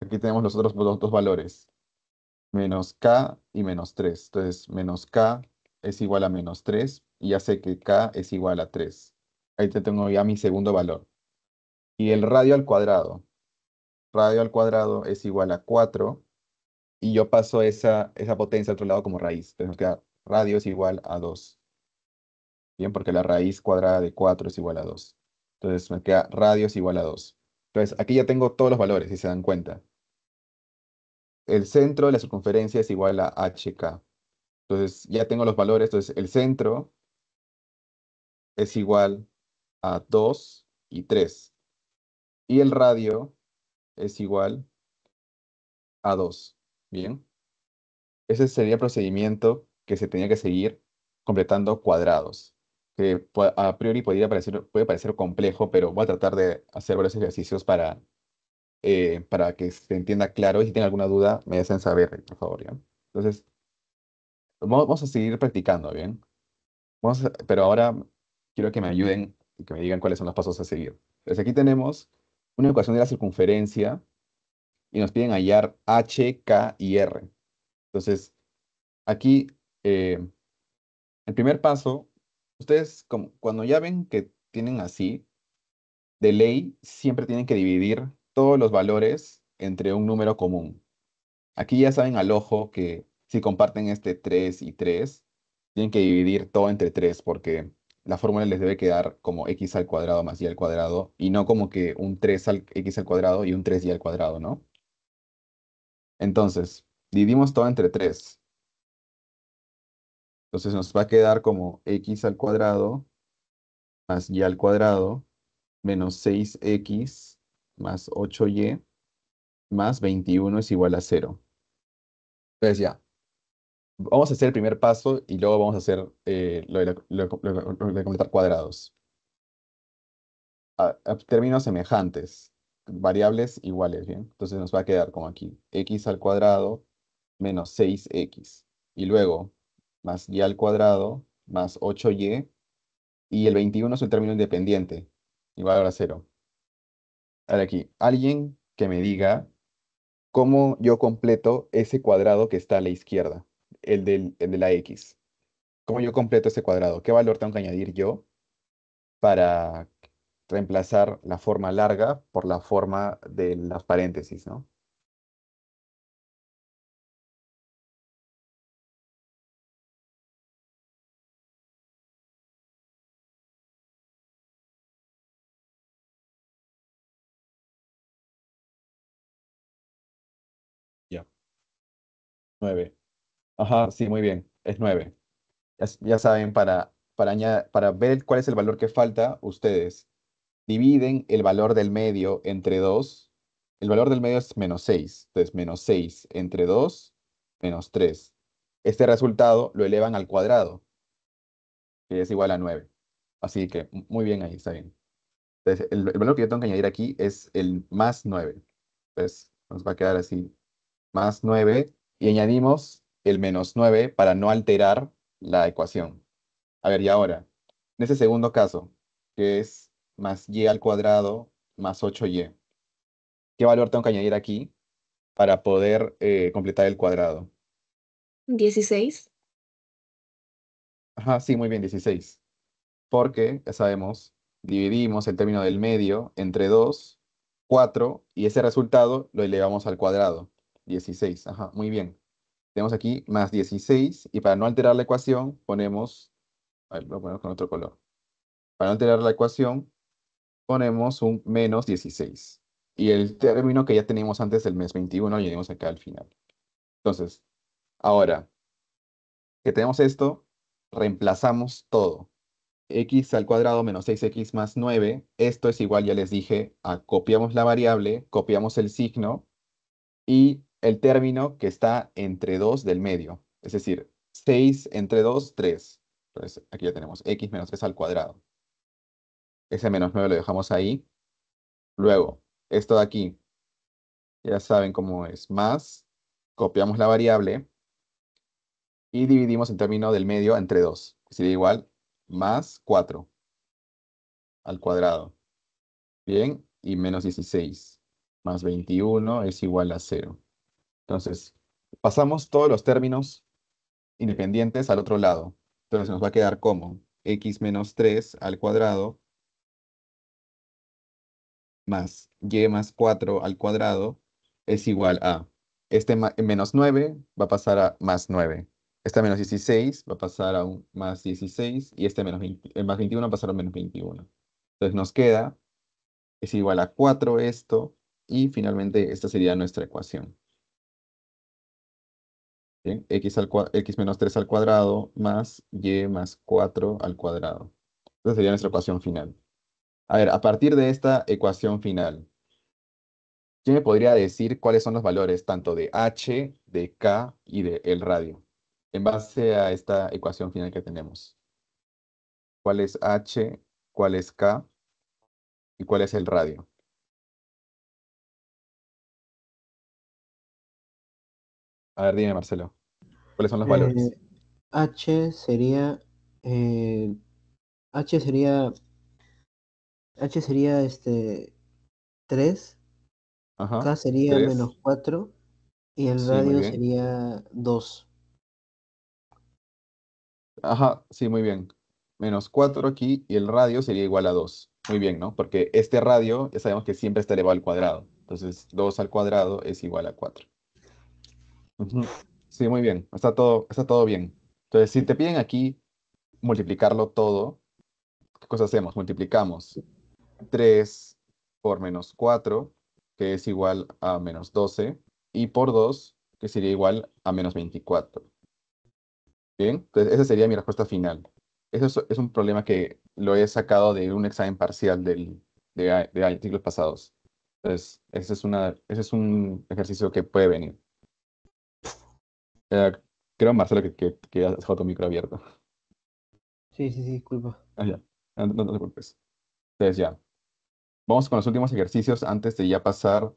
aquí tenemos los otros dos valores, menos k y menos 3. Entonces, menos k es igual a menos 3 y ya sé que K es igual a 3. Ahí tengo ya mi segundo valor. Y el radio al cuadrado. Radio al cuadrado es igual a 4 y yo paso esa, esa potencia al otro lado como raíz. Entonces me queda radio es igual a 2. Bien, porque la raíz cuadrada de 4 es igual a 2. Entonces me queda radio es igual a 2. Entonces aquí ya tengo todos los valores, si se dan cuenta. El centro de la circunferencia es igual a hk. Entonces ya tengo los valores, entonces el centro es igual a 2 y 3. Y el radio es igual a 2. Bien. Ese sería el procedimiento que se tenía que seguir completando cuadrados. Que a priori podría parecer, puede parecer complejo, pero voy a tratar de hacer varios ejercicios para, eh, para que se entienda claro. Y si tienen alguna duda, me hacen saber, por favor. Entonces, vamos, a seguir practicando, ¿bien? Vamos pero ahora quiero que me ayuden, y que me digan cuáles son los pasos a seguir. Entonces aquí tenemos una ecuación de la circunferencia y nos piden hallar h, k y r. Entonces, aquí, eh, el primer paso, ustedes cuando ya ven que tienen así, de ley siempre tienen que dividir todos los valores entre un número común. Aquí ya saben al ojo que si comparten este 3 y 3, tienen que dividir todo entre 3 porque la fórmula les debe quedar como x al cuadrado más y al cuadrado, y no como que un 3 x al cuadrado y un 3y al cuadrado, ¿no? Entonces, dividimos todo entre 3. Entonces nos va a quedar como x al cuadrado más y al cuadrado menos 6x más 8y más 21 es igual a 0. Entonces ya, vamos a hacer el primer paso y luego vamos a hacer eh, lo, de completar cuadrados. términos semejantes, variables iguales, ¿bien? Entonces nos va a quedar como aquí, x al cuadrado menos 6x. Y luego, más y al cuadrado más 8y. Y el 21 es un término independiente, igual a 0. Ahora aquí, alguien que me diga cómo yo completo ese cuadrado que está a la izquierda el, del, de la X. ¿Cómo yo completo ese cuadrado? ¿Qué valor tengo que añadir yo para reemplazar la forma larga por la forma de las paréntesis, ¿no? Ya. Nueve. Ajá, sí, muy bien, es 9. Ya, ya saben, para, para, para ver cuál es el valor que falta, ustedes dividen el valor del medio entre 2. El valor del medio es menos 6, entonces menos 6 entre 2, menos 3. Este resultado lo elevan al cuadrado, que es igual a 9. Así que muy bien ahí, está bien. Entonces, el, el valor que yo tengo que añadir aquí es el más 9. Entonces, nos va a quedar así, más 9, y añadimos el menos 9 para no alterar la ecuación. A ver, y ahora, en ese segundo caso, que es más y al cuadrado más 8y, ¿qué valor tengo que añadir aquí para poder eh, completar el cuadrado? 16. Ajá, sí, muy bien, 16. Porque, ya sabemos, dividimos el término del medio entre 2, 4, y ese resultado lo elevamos al cuadrado, 16. Ajá, muy bien tenemos aquí más 16, y para no alterar la ecuación, ponemos, lo ponemos con otro color. Para no alterar la ecuación, ponemos un menos 16. Y el término que ya teníamos antes del mes 21 lo tenemos acá al final. Entonces, ahora que tenemos esto, reemplazamos todo. x al cuadrado menos 6x más 9, esto es igual, ya les dije, a copiamos la variable, copiamos el signo y el término que está entre 2 del medio. Es decir, 6 entre 2, 3. Entonces, aquí ya tenemos x menos 3 al cuadrado. Ese menos 9 lo dejamos ahí. Luego, esto de aquí, ya saben cómo es, más, copiamos la variable y dividimos el término del medio entre 2, sería igual más 4 al cuadrado. Bien, y menos 16 más 21 es igual a 0. Entonces, pasamos todos los términos independientes al otro lado. Entonces nos va a quedar como x menos 3 al cuadrado más y más 4 al cuadrado es igual a este menos 9 va a pasar a más 9. Este menos 16 va a pasar a un más 16 y este menos más 21 va a pasar a menos 21. Entonces nos queda, es igual a 4 esto y finalmente esta sería nuestra ecuación x, al x menos 3 al cuadrado más y más 4 al cuadrado. Esa sería nuestra ecuación final. A ver, a partir de esta ecuación final, yo me podría decir cuáles son los valores tanto de h, de k y de el radio? En base a esta ecuación final que tenemos. ¿Cuál es h, cuál es k y cuál es el radio? A ver, dime, Marcelo. ¿Cuáles son los eh, valores? H sería. Eh, H sería. H sería este. 3. Ajá, K sería menos 4. Y el radio sería 2. Ajá, sí, muy bien. Menos 4 aquí y el radio sería igual a 2. Muy bien, ¿no? Porque este radio ya sabemos que siempre está elevado al cuadrado. Entonces, 2 al cuadrado es igual a 4. Sí, muy bien. Está todo, está todo bien. Entonces, si te piden aquí multiplicarlo todo, ¿qué cosa hacemos? Multiplicamos 3 por menos 4, que es igual a menos 12, y por 2, que sería igual a menos 24. Bien, entonces esa sería mi respuesta final. Eso es, un problema que lo he sacado de un examen parcial de, artículos pasados. Entonces, ese es un ejercicio que puede venir. Eh, creo, Marcelo, que, que, has dejado tu micro abierto. Sí, sí, sí, disculpa. Ah, ya. No, te preocupes. Entonces, ya. Vamos con los últimos ejercicios antes de ya pasar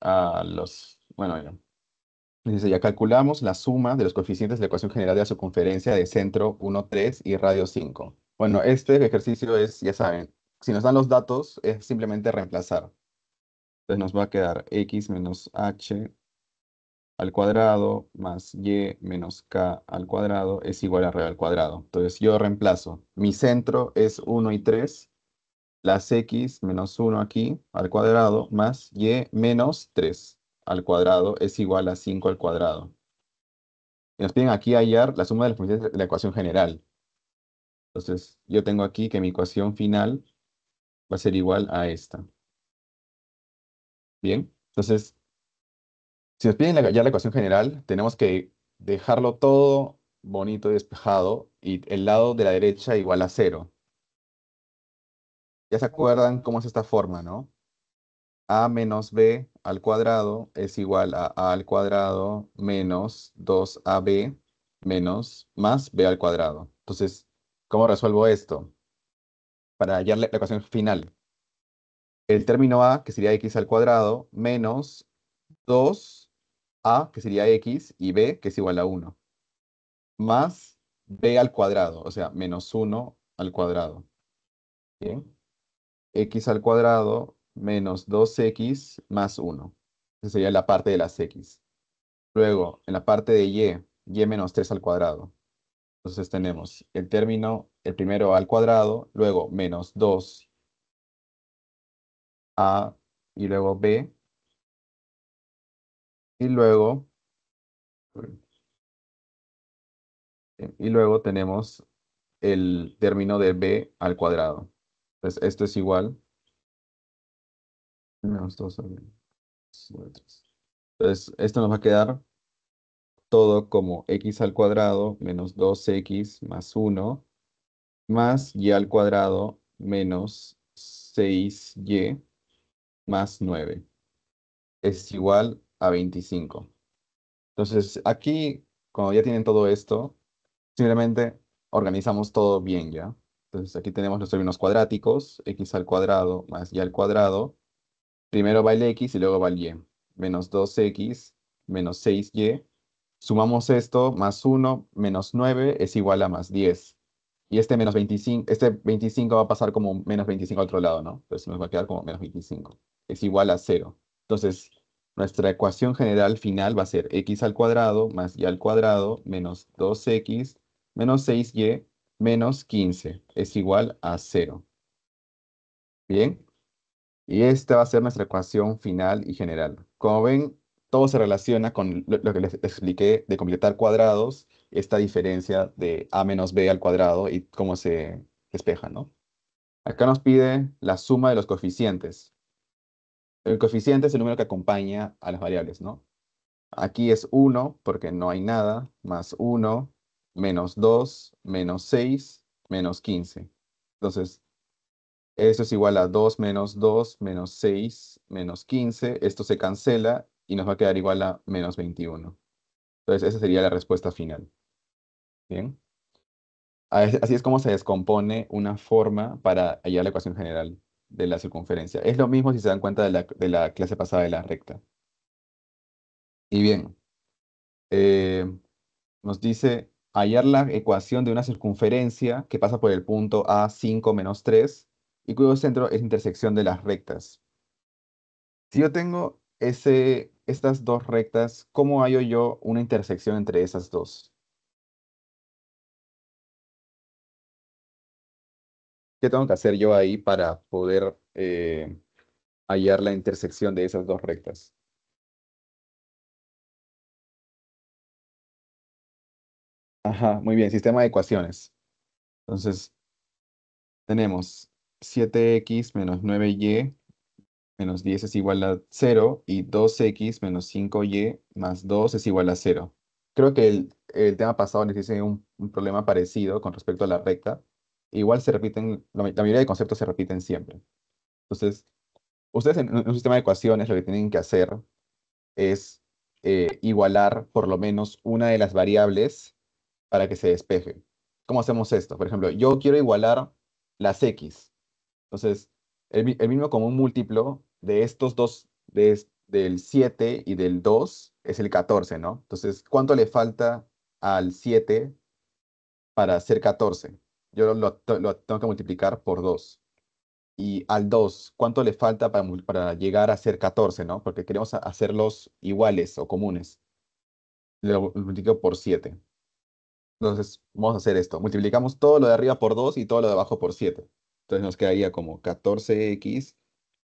a los. Bueno, ya. ya calculamos la suma de los coeficientes de la ecuación general de la circunferencia de centro 1, 3 y radio 5. Bueno, este ejercicio es, ya saben, si nos dan los datos, es simplemente reemplazar. Entonces nos va a quedar x menos h al cuadrado más y menos k al cuadrado es igual a r al cuadrado. Entonces yo reemplazo. Mi centro es 1 y 3. Las x menos 1 aquí al cuadrado más y menos 3 al cuadrado es igual a 5 al cuadrado. Y nos piden aquí hallar la suma de de la ecuación general. Entonces yo tengo aquí que mi ecuación final va a ser igual a esta. Bien, entonces si nos piden ya la ecuación general, tenemos que dejarlo todo bonito y despejado y el lado de la derecha igual a cero. Ya se acuerdan cómo es esta forma, ¿no? A menos B al cuadrado es igual a A al cuadrado menos 2AB menos más B al cuadrado. Entonces, ¿cómo resuelvo esto? Para hallar la ecuación final. El término A, que sería X al cuadrado, menos 2 a, que sería x, y b, que es igual a 1, más b al cuadrado, o sea, menos 1 al cuadrado. Bien. x al cuadrado menos 2x más 1. Esa sería la parte de las x. Luego, en la parte de y, y menos 3 al cuadrado. Entonces tenemos el término, el primero al cuadrado, luego menos 2 a y luego b y luego, y luego tenemos el término de b al cuadrado. Entonces, esto es igual. Menos 2 Entonces, esto nos va a quedar todo como x al cuadrado menos 2x más 1 más y al cuadrado menos 6y más 9 es igual a 25. Entonces, aquí, cuando ya tienen todo esto, simplemente organizamos todo bien ya. Entonces, aquí tenemos los términos cuadráticos, x al cuadrado más y al cuadrado. Primero va el x y luego va el y. Menos 2x menos 6y. Sumamos esto, más 1 menos 9 es igual a más 10. Y este menos 25, este 25 va a pasar como menos 25 al otro lado, ¿no? Entonces nos va a quedar como menos 25. Es igual a 0. Entonces, nuestra ecuación general final va a ser x al cuadrado más y al cuadrado menos 2x menos 6y menos 15 es igual a 0. Bien, y esta va a ser nuestra ecuación final y general. Como ven, todo se relaciona con lo que les expliqué de completar cuadrados, esta diferencia de a menos b al cuadrado y cómo se despeja, ¿no? Acá nos pide la suma de los coeficientes. El coeficiente es el número que acompaña a las variables, ¿no? Aquí es 1 porque no hay nada, más 1, menos 2, menos 6, menos 15. Entonces, eso es igual a 2 menos 2 menos 6 menos 15. Esto se cancela y nos va a quedar igual a menos 21. Entonces, esa sería la respuesta final. ¿Bien? Así es como se descompone una forma para hallar la ecuación general de la circunferencia. Es lo mismo si se dan cuenta de la, clase pasada de la recta. Y bien, eh, nos dice hallar la ecuación de una circunferencia que pasa por el punto A5 menos 3 y cuyo centro es intersección de las rectas. Si yo tengo estas dos rectas, ¿cómo hallo yo una intersección entre esas dos? ¿Qué tengo que hacer yo ahí para poder eh, hallar la intersección de esas dos rectas? Ajá, muy bien, sistema de ecuaciones. Entonces, tenemos 7x menos 9y menos 10 es igual a 0 y 2x menos 5y más 2 es igual a 0. Creo que el, tema pasado les hice un, problema parecido con respecto a la recta, igual se repiten, la mayoría de conceptos se repiten siempre. Entonces, ustedes en un sistema de ecuaciones lo que tienen que hacer es eh, igualar por lo menos una de las variables para que se despeje. ¿Cómo hacemos esto? Por ejemplo, yo quiero igualar las x. Entonces, el, mismo mínimo común múltiplo de estos dos, del 7 y del 2, es el 14, ¿no? Entonces, ¿cuánto le falta al 7 para ser 14? yo lo, tengo que multiplicar por 2. Y al 2, ¿cuánto le falta para, para, llegar a ser 14, no? Porque queremos hacerlos iguales o comunes. Lo multiplico por 7. Entonces, vamos a hacer esto. Multiplicamos todo lo de arriba por 2 y todo lo de abajo por 7. Entonces nos quedaría como 14x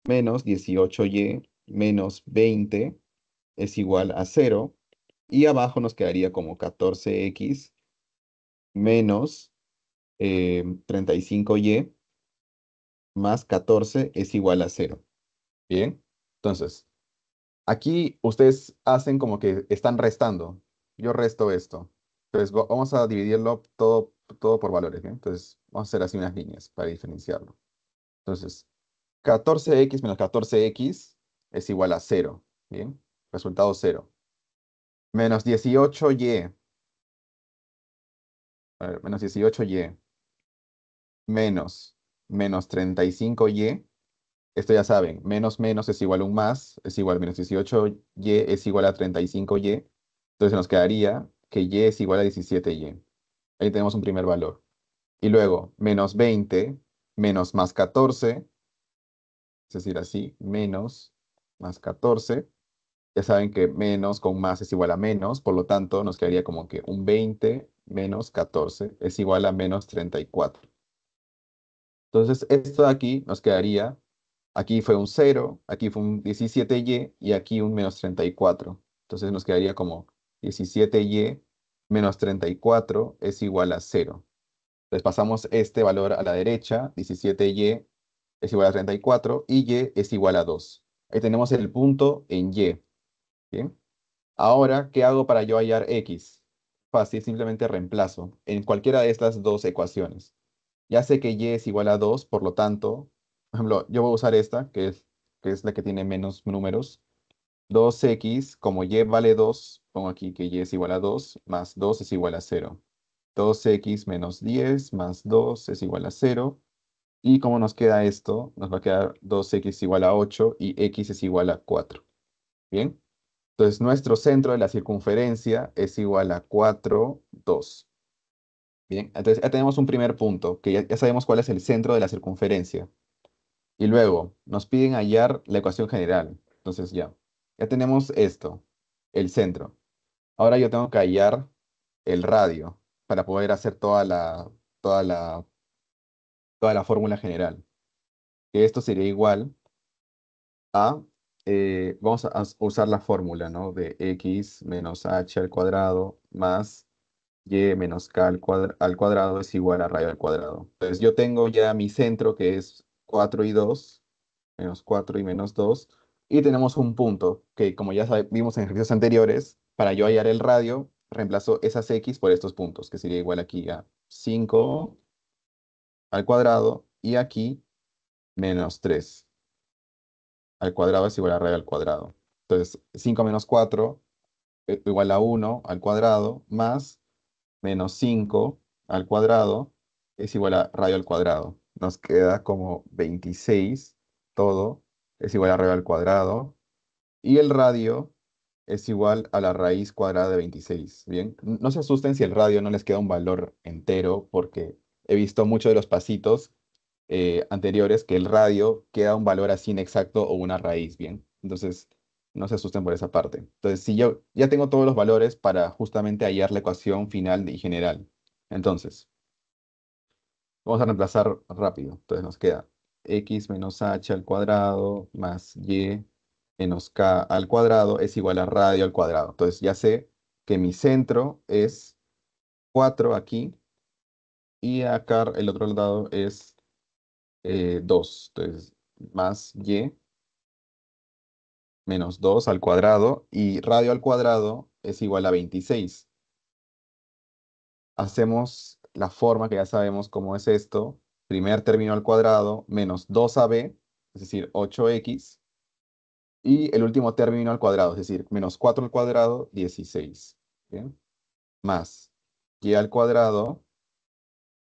menos 18y menos 20 es igual a 0. Y abajo nos quedaría como 14x menos 35y eh, más 14 es igual a 0. Bien, entonces, aquí ustedes hacen como que están restando. Yo resto esto. Entonces, vamos a dividirlo todo, todo por valores. Entonces, vamos a hacer así unas líneas para diferenciarlo. Entonces, 14x menos 14x es igual a 0. Bien, resultado 0. Menos 18y. A ver, menos 18y menos menos 35y, esto ya saben, menos menos es igual a un más, es igual a menos 18y es igual a 35y, entonces nos quedaría que y es igual a 17y. Ahí tenemos un primer valor. Y luego, menos 20 menos más 14, es decir, así, menos más 14. Ya saben que menos con más es igual a menos, por lo tanto, nos quedaría como que un 20 menos 14 es igual a menos 34. Entonces, esto de aquí nos quedaría, aquí fue un 0, aquí fue un 17y y aquí un menos 34. Entonces nos quedaría como 17y menos 34 es igual a 0. Entonces pasamos este valor a la derecha, 17y es igual a 34 y y es igual a 2. Ahí tenemos el punto en y. Bien. Ahora, ¿qué hago para yo hallar x? Fácil, simplemente reemplazo en cualquiera de estas dos ecuaciones. Ya sé que y es igual a 2, por lo tanto, por ejemplo, yo voy a usar esta, que es, que es la que tiene menos números. 2x, como y vale 2, pongo aquí que y es igual a 2, más 2 es igual a 0. 2x menos 10 más 2 es igual a 0. Y como nos queda esto, nos va a quedar 2x igual a 8 y x es igual a 4. ¿Bien? Entonces nuestro centro de la circunferencia es igual a 4, 2 entonces ya tenemos un primer punto, que ya, sabemos cuál es el centro de la circunferencia. Y luego nos piden hallar la ecuación general. Entonces ya, ya tenemos esto, el centro. Ahora yo tengo que hallar el radio para poder hacer toda la, toda la, toda la fórmula general. Que esto sería igual a, eh, vamos a usar la fórmula, ¿no? De x menos h al cuadrado más y menos k al, cuadrado es igual a raíz al cuadrado. Entonces yo tengo ya mi centro que es 4 y 2, menos 4 y menos 2, y tenemos un punto que como ya vimos en ejercicios anteriores, para yo hallar el radio, reemplazo esas x por estos puntos, que sería igual aquí a 5 al cuadrado y aquí menos 3 al cuadrado es igual a raíz al cuadrado. Entonces 5 menos 4 es eh, igual a 1 al cuadrado más menos 5 al cuadrado es igual a radio al cuadrado. Nos queda como 26, todo es igual a radio al cuadrado. Y el radio es igual a la raíz cuadrada de 26, ¿bien? No se asusten si el radio no les queda un valor entero, porque he visto muchos de los pasitos eh, anteriores que el radio queda un valor así inexacto o una raíz, ¿bien? Entonces, no se asusten por esa parte. Entonces, si yo ya tengo todos los valores para justamente hallar la ecuación final y general. Entonces, vamos a reemplazar rápido. Entonces nos queda x menos h al cuadrado más y menos k al cuadrado es igual a radio al cuadrado. Entonces ya sé que mi centro es 4 aquí y acá el otro lado es 2. Eh, Entonces más y menos 2 al cuadrado y radio al cuadrado es igual a 26. Hacemos la forma que ya sabemos cómo es esto. Primer término al cuadrado menos 2ab, es decir, 8x. Y el último término al cuadrado, es decir, menos 4 al cuadrado, 16. Más y al cuadrado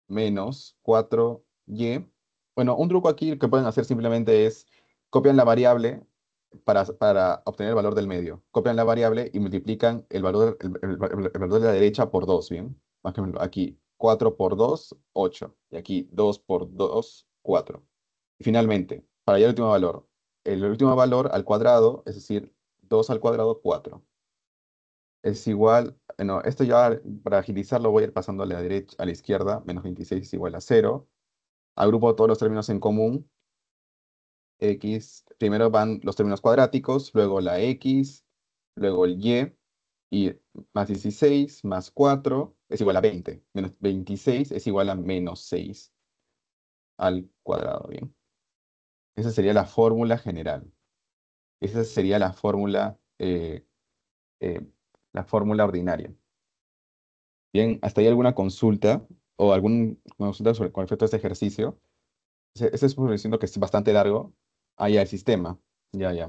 menos 4y. Bueno, un truco aquí que pueden hacer simplemente es copian la variable para, obtener el valor del medio. Copian la variable y multiplican el valor, valor de la derecha por 2, ¿bien? aquí 4 por 2, 8. Y aquí 2 por 2, 4. Y finalmente, para hallar el último valor, el último valor al cuadrado, es decir, 2 al cuadrado, 4. Es igual, no, esto ya para agilizarlo voy a ir pasando a la derecha, a la izquierda, menos 26 es igual a 0. Agrupo todos los términos en común X, primero van los términos cuadráticos, luego la X, luego el Y, y más 16 más 4 es igual a 20, menos 26 es igual a menos 6 al cuadrado, ¿bien? Esa sería la fórmula general. Esa sería la fórmula, eh, eh, la fórmula ordinaria. Bien, ¿hasta ahí alguna consulta o alguna consulta sobre, con efecto de este ejercicio? Este es un ejercicio que es bastante largo, Ah, el sistema. Ya, ya.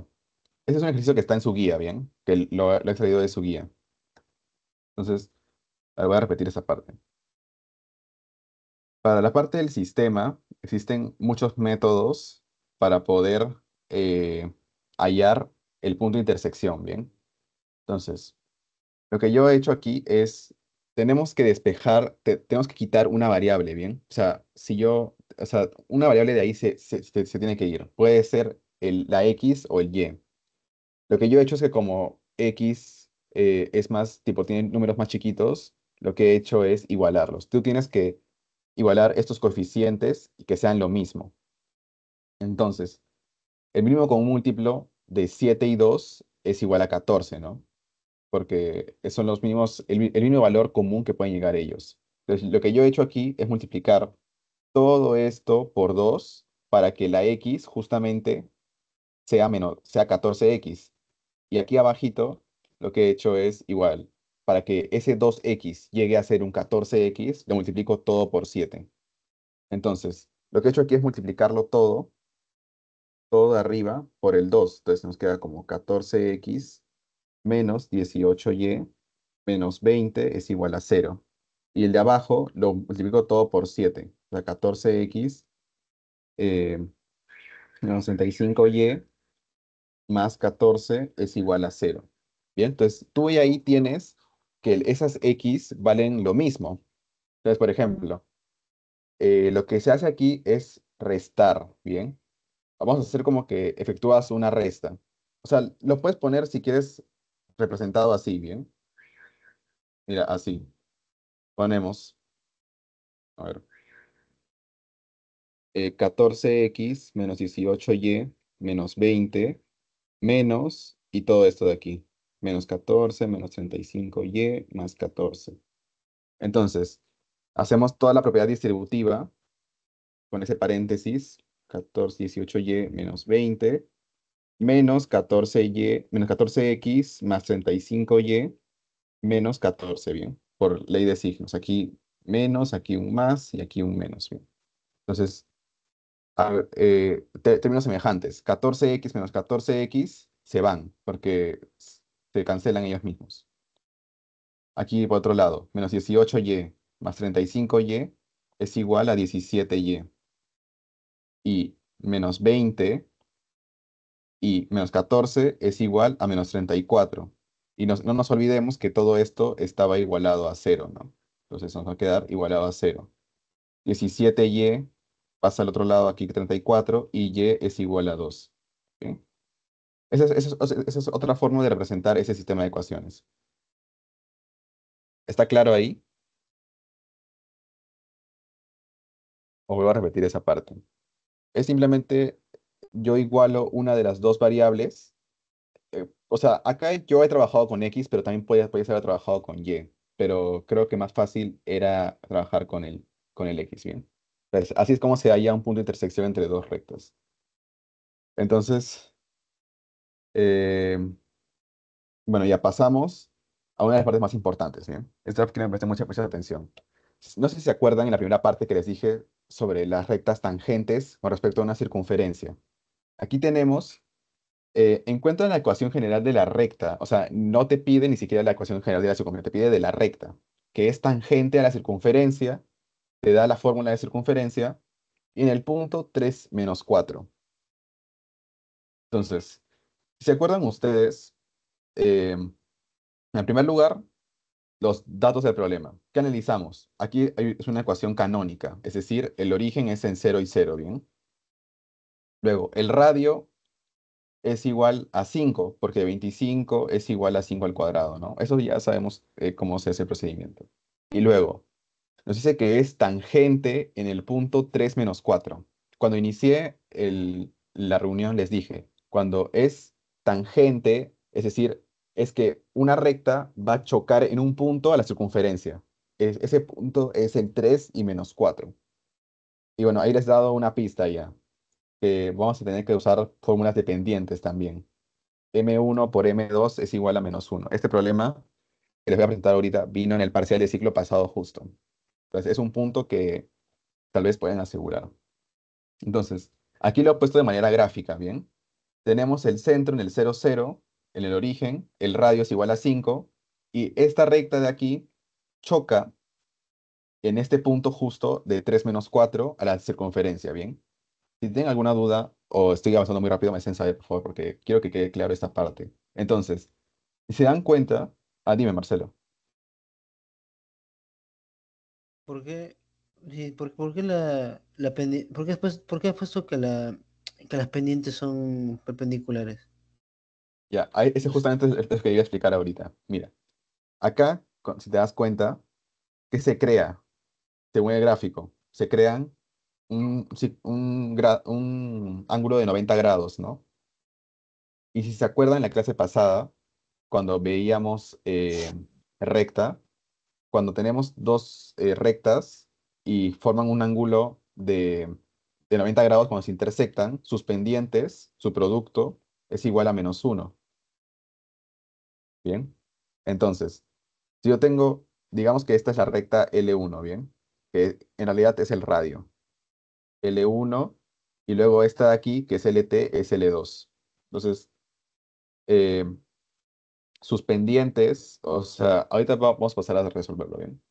Este es un ejercicio que está en su guía, ¿bien? Que lo, he extraído de su guía. Entonces, voy a repetir esa parte. Para la parte del sistema, existen muchos métodos para poder eh, hallar el punto de intersección, ¿bien? Entonces, lo que yo he hecho aquí es tenemos que despejar, tenemos que quitar una variable, ¿bien? O sea, si yo, o sea, una variable de ahí se, tiene que ir. Puede ser la X o el Y. Lo que yo he hecho es que como X eh, es más, tipo, tiene números más chiquitos, lo que he hecho es igualarlos. Tú tienes que igualar estos coeficientes y que sean lo mismo. Entonces, el mínimo común múltiplo de 7 y 2 es igual a 14, ¿no? porque son los mismos el, mismo valor común que pueden llegar ellos. Entonces, lo que yo he hecho aquí es multiplicar todo esto por 2 para que la x justamente sea menor, sea 14x. Y aquí abajito lo que he hecho es igual, para que ese 2x llegue a ser un 14x, lo multiplico todo por 7. Entonces, lo que he hecho aquí es multiplicarlo todo, todo de arriba por el 2. Entonces nos queda como 14x menos 18y menos 20 es igual a 0. Y el de abajo lo multiplico todo por 7. O sea, 14x eh, menos 65y más 14 es igual a 0. Bien, entonces tú y ahí tienes que esas x valen lo mismo. Entonces, por ejemplo, eh, lo que se hace aquí es restar, ¿bien? Vamos a hacer como que efectúas una resta. O sea, lo puedes poner si quieres representado así, ¿bien? Mira, así. Ponemos, a ver, 14x eh, menos 18y menos 20 menos, y todo esto de aquí, menos 14, menos 35y más 14. Entonces, hacemos toda la propiedad distributiva con ese paréntesis, 14, 18y menos 20, menos 14y, menos 14x más 35y menos 14, ¿bien? Por ley de signos. Aquí menos, aquí un más y aquí un menos, ¿bien? Entonces, eh, términos semejantes. 14x menos 14x se van porque se cancelan ellos mismos. Aquí por otro lado, menos 18y más 35y es igual a 17y. Y menos 20 y menos 14 es igual a menos 34. Y no nos olvidemos que todo esto estaba igualado a 0, ¿no? Entonces nos va a quedar igualado a 0. 17y pasa al otro lado aquí 34 y y es igual a 2. Esa, es, esa es otra forma de representar ese sistema de ecuaciones. ¿Está claro ahí? O vuelvo a repetir esa parte. Es simplemente yo igualo una de las dos variables. Eh, o sea, acá yo he trabajado con X, pero también podía ser haber trabajado con Y. Pero creo que más fácil era trabajar con el, con el X, ¿bien? así es como se halla un punto de intersección entre dos rectas. Entonces, eh, bueno, ya pasamos a una de las partes más importantes, ¿bien? Esta que me prestó mucha, mucha atención. No sé si se acuerdan en la primera parte que les dije sobre las rectas tangentes con respecto a una circunferencia. Aquí tenemos, eh, encuentra la ecuación general de la recta, o sea, no te pide ni siquiera la ecuación general de la circunferencia, te pide de la recta, que es tangente a la circunferencia, te da la fórmula de circunferencia en el punto 3 menos 4. Entonces, si se acuerdan ustedes, em, en primer lugar, los datos del problema. ¿Qué analizamos? Aquí es una ecuación canónica, es decir, el origen es en 0 y 0, ¿bien? Luego, el radio es igual a 5, porque 25 es igual a 5 al cuadrado, ¿no? Eso ya sabemos eh, cómo se hace el procedimiento. Y luego, nos dice que es tangente en el punto 3 menos 4. Cuando inicié la reunión les dije, cuando es tangente, es decir, es que una recta va a chocar en un punto a la circunferencia. ese punto es el 3 y menos 4. Y bueno, ahí les he dado una pista ya vamos a tener que usar fórmulas dependientes también. M1 por M2 es igual a menos 1. Este problema que les voy a presentar ahorita vino en el parcial del ciclo pasado justo. Entonces, es un punto que tal vez puedan asegurar. Entonces, aquí lo he puesto de manera gráfica, ¿bien? Tenemos el centro en el 0, 0, en el origen, el radio es igual a 5, y esta recta de aquí choca en este punto justo de 3 menos 4 a la circunferencia, ¿bien? Si tienen alguna duda o estoy avanzando muy rápido, me hacen saber, por favor, porque quiero que quede claro esta parte. Entonces, si se dan cuenta, ah, dime, Marcelo. ¿Por qué, por, qué la, has puesto, que, las pendientes son perpendiculares? Ya, ese justamente es justamente que iba a explicar ahorita. Mira, acá, si te das cuenta, ¿qué se crea? Según el gráfico, se crean un, ángulo de 90 grados, ¿no? Y si se acuerdan, en la clase pasada, cuando veíamos eh, recta, cuando tenemos dos eh, rectas y forman un ángulo de, 90 grados cuando se intersectan, sus pendientes, su producto, es igual a menos 1. ¿Bien? Entonces, si yo tengo, digamos que esta es la recta L1, ¿bien? Que en realidad es el radio. L1 y luego esta de aquí, que es LT, e es L2. Entonces, eh, sus pendientes, o sea, ahorita vamos a pasar a resolverlo bien.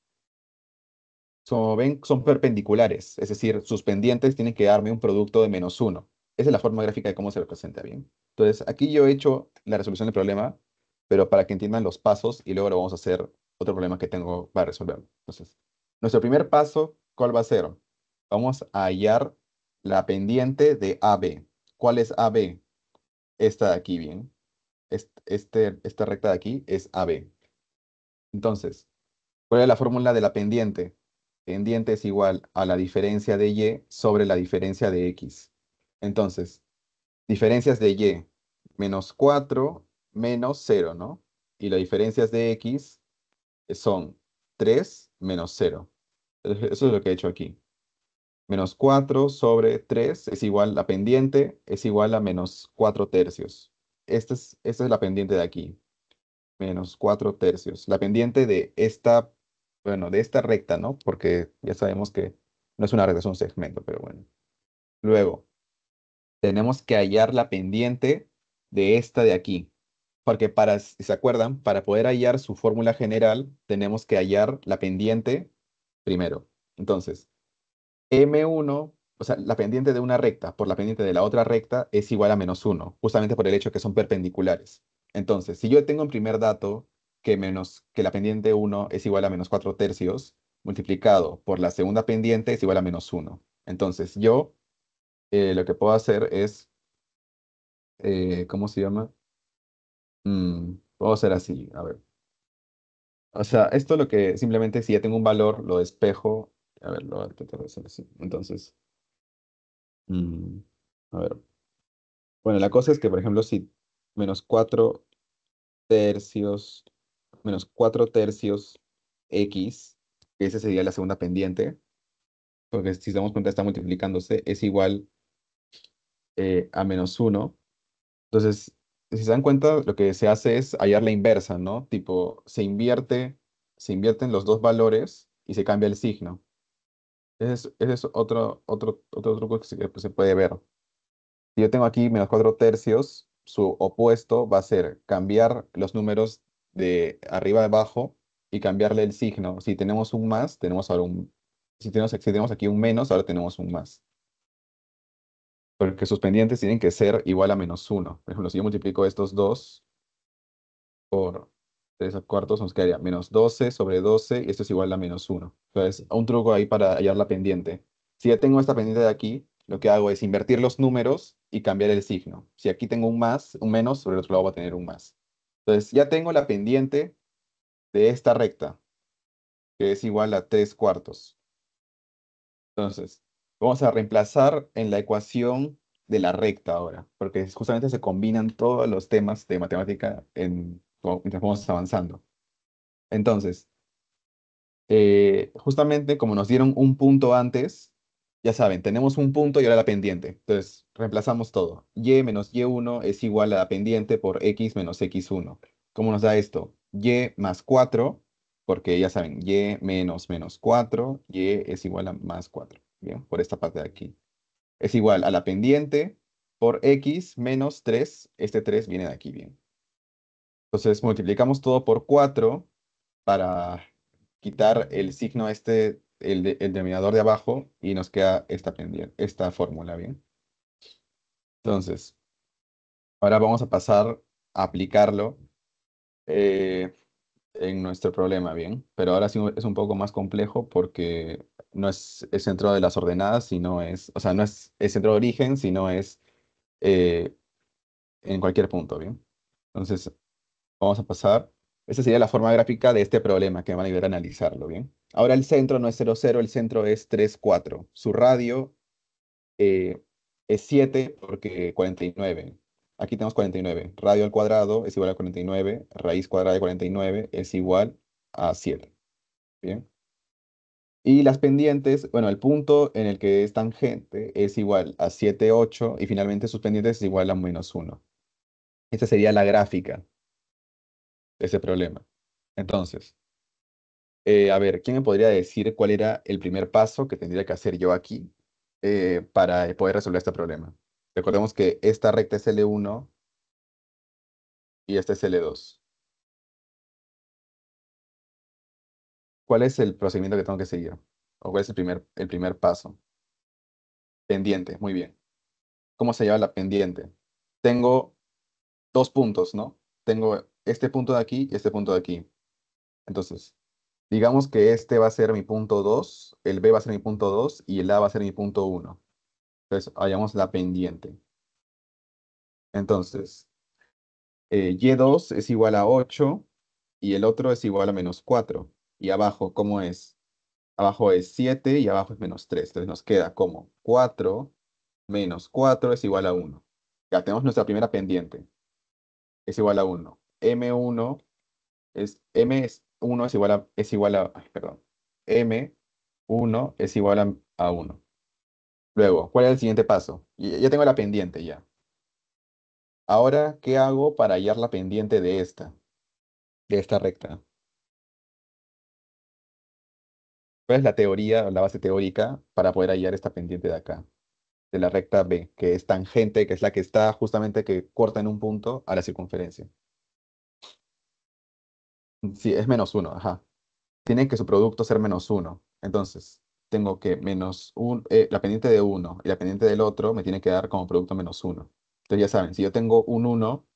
Como ven, son perpendiculares, es decir, sus pendientes tienen que darme un producto de menos 1. Esa es la forma gráfica de cómo se representa bien. Entonces, aquí yo he hecho la resolución del problema, pero para que entiendan los pasos y luego lo vamos a hacer otro problema que tengo para resolverlo. Entonces, nuestro primer paso, ¿cuál va a ser? Vamos a hallar la pendiente de AB. ¿Cuál es AB? Esta de aquí, bien. Este, esta recta de aquí es AB. Entonces, ¿cuál es la fórmula de la pendiente? Pendiente es igual a la diferencia de Y sobre la diferencia de X. Entonces, diferencias de Y, menos 4 menos 0, ¿no? Y las diferencias de X son 3 menos 0. Eso es lo que he hecho aquí. Menos 4 sobre 3 es igual, la pendiente es igual a menos 4 tercios. Esta es, es la pendiente de aquí. Menos 4 tercios. La pendiente de esta, bueno, de esta recta, ¿no? Porque ya sabemos que no es una recta, es un segmento, pero bueno. Luego, tenemos que hallar la pendiente de esta de aquí. Porque para, si se acuerdan, para poder hallar su fórmula general, tenemos que hallar la pendiente primero. Entonces, M1, o sea, la pendiente de una recta por la pendiente de la otra recta es igual a menos 1, justamente por el hecho de que son perpendiculares. Entonces, si yo tengo un primer dato que, menos, que la pendiente 1 es igual a menos 4 tercios, multiplicado por la segunda pendiente es igual a menos 1. Entonces, yo eh, lo que puedo hacer es, eh, ¿cómo se llama? Mm, puedo hacer así, a ver. O sea, esto lo que simplemente si ya tengo un valor, lo despejo a ver, a tratar de Entonces, mm, a ver. Bueno, la cosa es que, por ejemplo, si menos 4 tercios, menos 4 tercios x, que esa sería la segunda pendiente, porque si se damos cuenta está multiplicándose, es igual eh, a menos 1. Entonces, si se dan cuenta, lo que se hace es hallar la inversa, ¿no? Tipo, se invierte, se invierten los dos valores y se cambia el signo es, otro, otro, otro truco que se, puede ver. Si yo tengo aquí menos 4 tercios, su opuesto va a ser cambiar los números de arriba a abajo y cambiarle el signo. Si tenemos un más, tenemos ahora un... Si tenemos, si tenemos aquí un menos, ahora tenemos un más. Porque sus pendientes tienen que ser igual a menos 1. Por ejemplo, si yo multiplico estos dos por 3 cuartos nos quedaría menos 12 sobre 12 y esto es igual a menos 1. Entonces, un truco ahí para hallar la pendiente. Si ya tengo esta pendiente de aquí, lo que hago es invertir los números y cambiar el signo. Si aquí tengo un más, un menos, sobre el otro lado va a tener un más. Entonces, ya tengo la pendiente de esta recta, que es igual a 3 cuartos. Entonces, vamos a reemplazar en la ecuación de la recta ahora, porque justamente se combinan todos los temas de matemática en mientras vamos avanzando. Entonces, eh, justamente como nos dieron un punto antes, ya saben, tenemos un punto y ahora la pendiente. Entonces, reemplazamos todo. Y menos y1 es igual a la pendiente por x menos x1. ¿Cómo nos da esto? Y más 4, porque ya saben, y menos menos 4, y es igual a más 4. Bien, por esta parte de aquí. Es igual a la pendiente por x menos 3. Este 3 viene de aquí, bien. Entonces multiplicamos todo por 4 para quitar el signo este, el, denominador de abajo, y nos queda esta, pendiente, esta fórmula, ¿bien? Entonces, ahora vamos a pasar a aplicarlo eh, en nuestro problema, ¿bien? Pero ahora sí es un poco más complejo porque no es el centro de las ordenadas, sino es, o sea, no es el centro de origen, sino es eh, en cualquier punto, ¿bien? Entonces, vamos a pasar. Esa sería la forma gráfica de este problema que van a ayudar a analizarlo, ¿bien? Ahora el centro no es 0, 0, el centro es 3, 4. Su radio eh, es 7 porque 49. Aquí tenemos 49. Radio al cuadrado es igual a 49. Raíz cuadrada de 49 es igual a 7. ¿Bien? Y las pendientes, bueno, el punto en el que es tangente es igual a 7, 8 y finalmente sus pendientes es igual a menos 1. Esta sería la gráfica ese problema. Entonces, eh, a ver, ¿quién me podría decir cuál era el primer paso que tendría que hacer yo aquí eh, para poder resolver este problema? Recordemos que esta recta es L1 y esta es L2. ¿Cuál es el procedimiento que tengo que seguir? ¿O cuál es el primer, el primer paso? Pendiente, muy bien. ¿Cómo se llama la pendiente? Tengo dos puntos, ¿no? Tengo este punto de aquí y este punto de aquí. Entonces, digamos que este va a ser mi punto 2, el B va a ser mi punto 2 y el A va a ser mi punto 1. Entonces, hallamos la pendiente. Entonces, eh, Y2 es igual a 8 y el otro es igual a menos 4. Y abajo, ¿cómo es? Abajo es 7 y abajo es menos 3. Entonces nos queda como 4 menos 4 es igual a 1. Ya tenemos nuestra primera pendiente. Es igual a 1. M1 es M 1 es igual a es igual a perdón. M1 es igual a, 1. Luego, ¿cuál es el siguiente paso? Ya, tengo la pendiente ya. Ahora, ¿qué hago para hallar la pendiente de esta? De esta recta. ¿Cuál es la teoría la base teórica para poder hallar esta pendiente de acá? De la recta B, que es tangente, que es la que está justamente que corta en un punto a la circunferencia. Sí, es menos 1, ajá. Tiene que su producto ser menos 1. Entonces, tengo que menos 1... Eh, la pendiente de 1 y la pendiente del otro me tiene que dar como producto menos uno. Entonces, ya saben, si yo tengo un 1,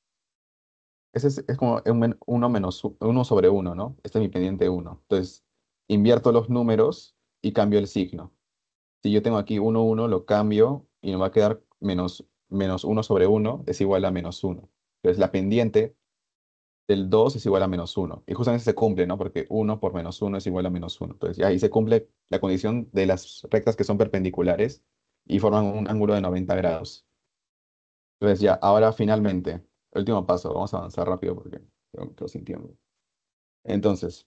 ese es, como 1 1 sobre 1, ¿no? Este es mi pendiente 1. Entonces, invierto los números y cambio el signo. Si yo tengo aquí 1, 1, lo cambio y me va a quedar menos 1 sobre 1 es igual a menos 1. Entonces, la pendiente del 2 es igual a menos 1. Y justamente se cumple, ¿no? Porque 1 por menos 1 es igual a menos 1. Entonces ya ahí se cumple la condición de las rectas que son perpendiculares y forman un ángulo de 90 grados. Entonces ya, ahora finalmente, último paso, vamos a avanzar rápido porque creo sin tiempo. Entonces,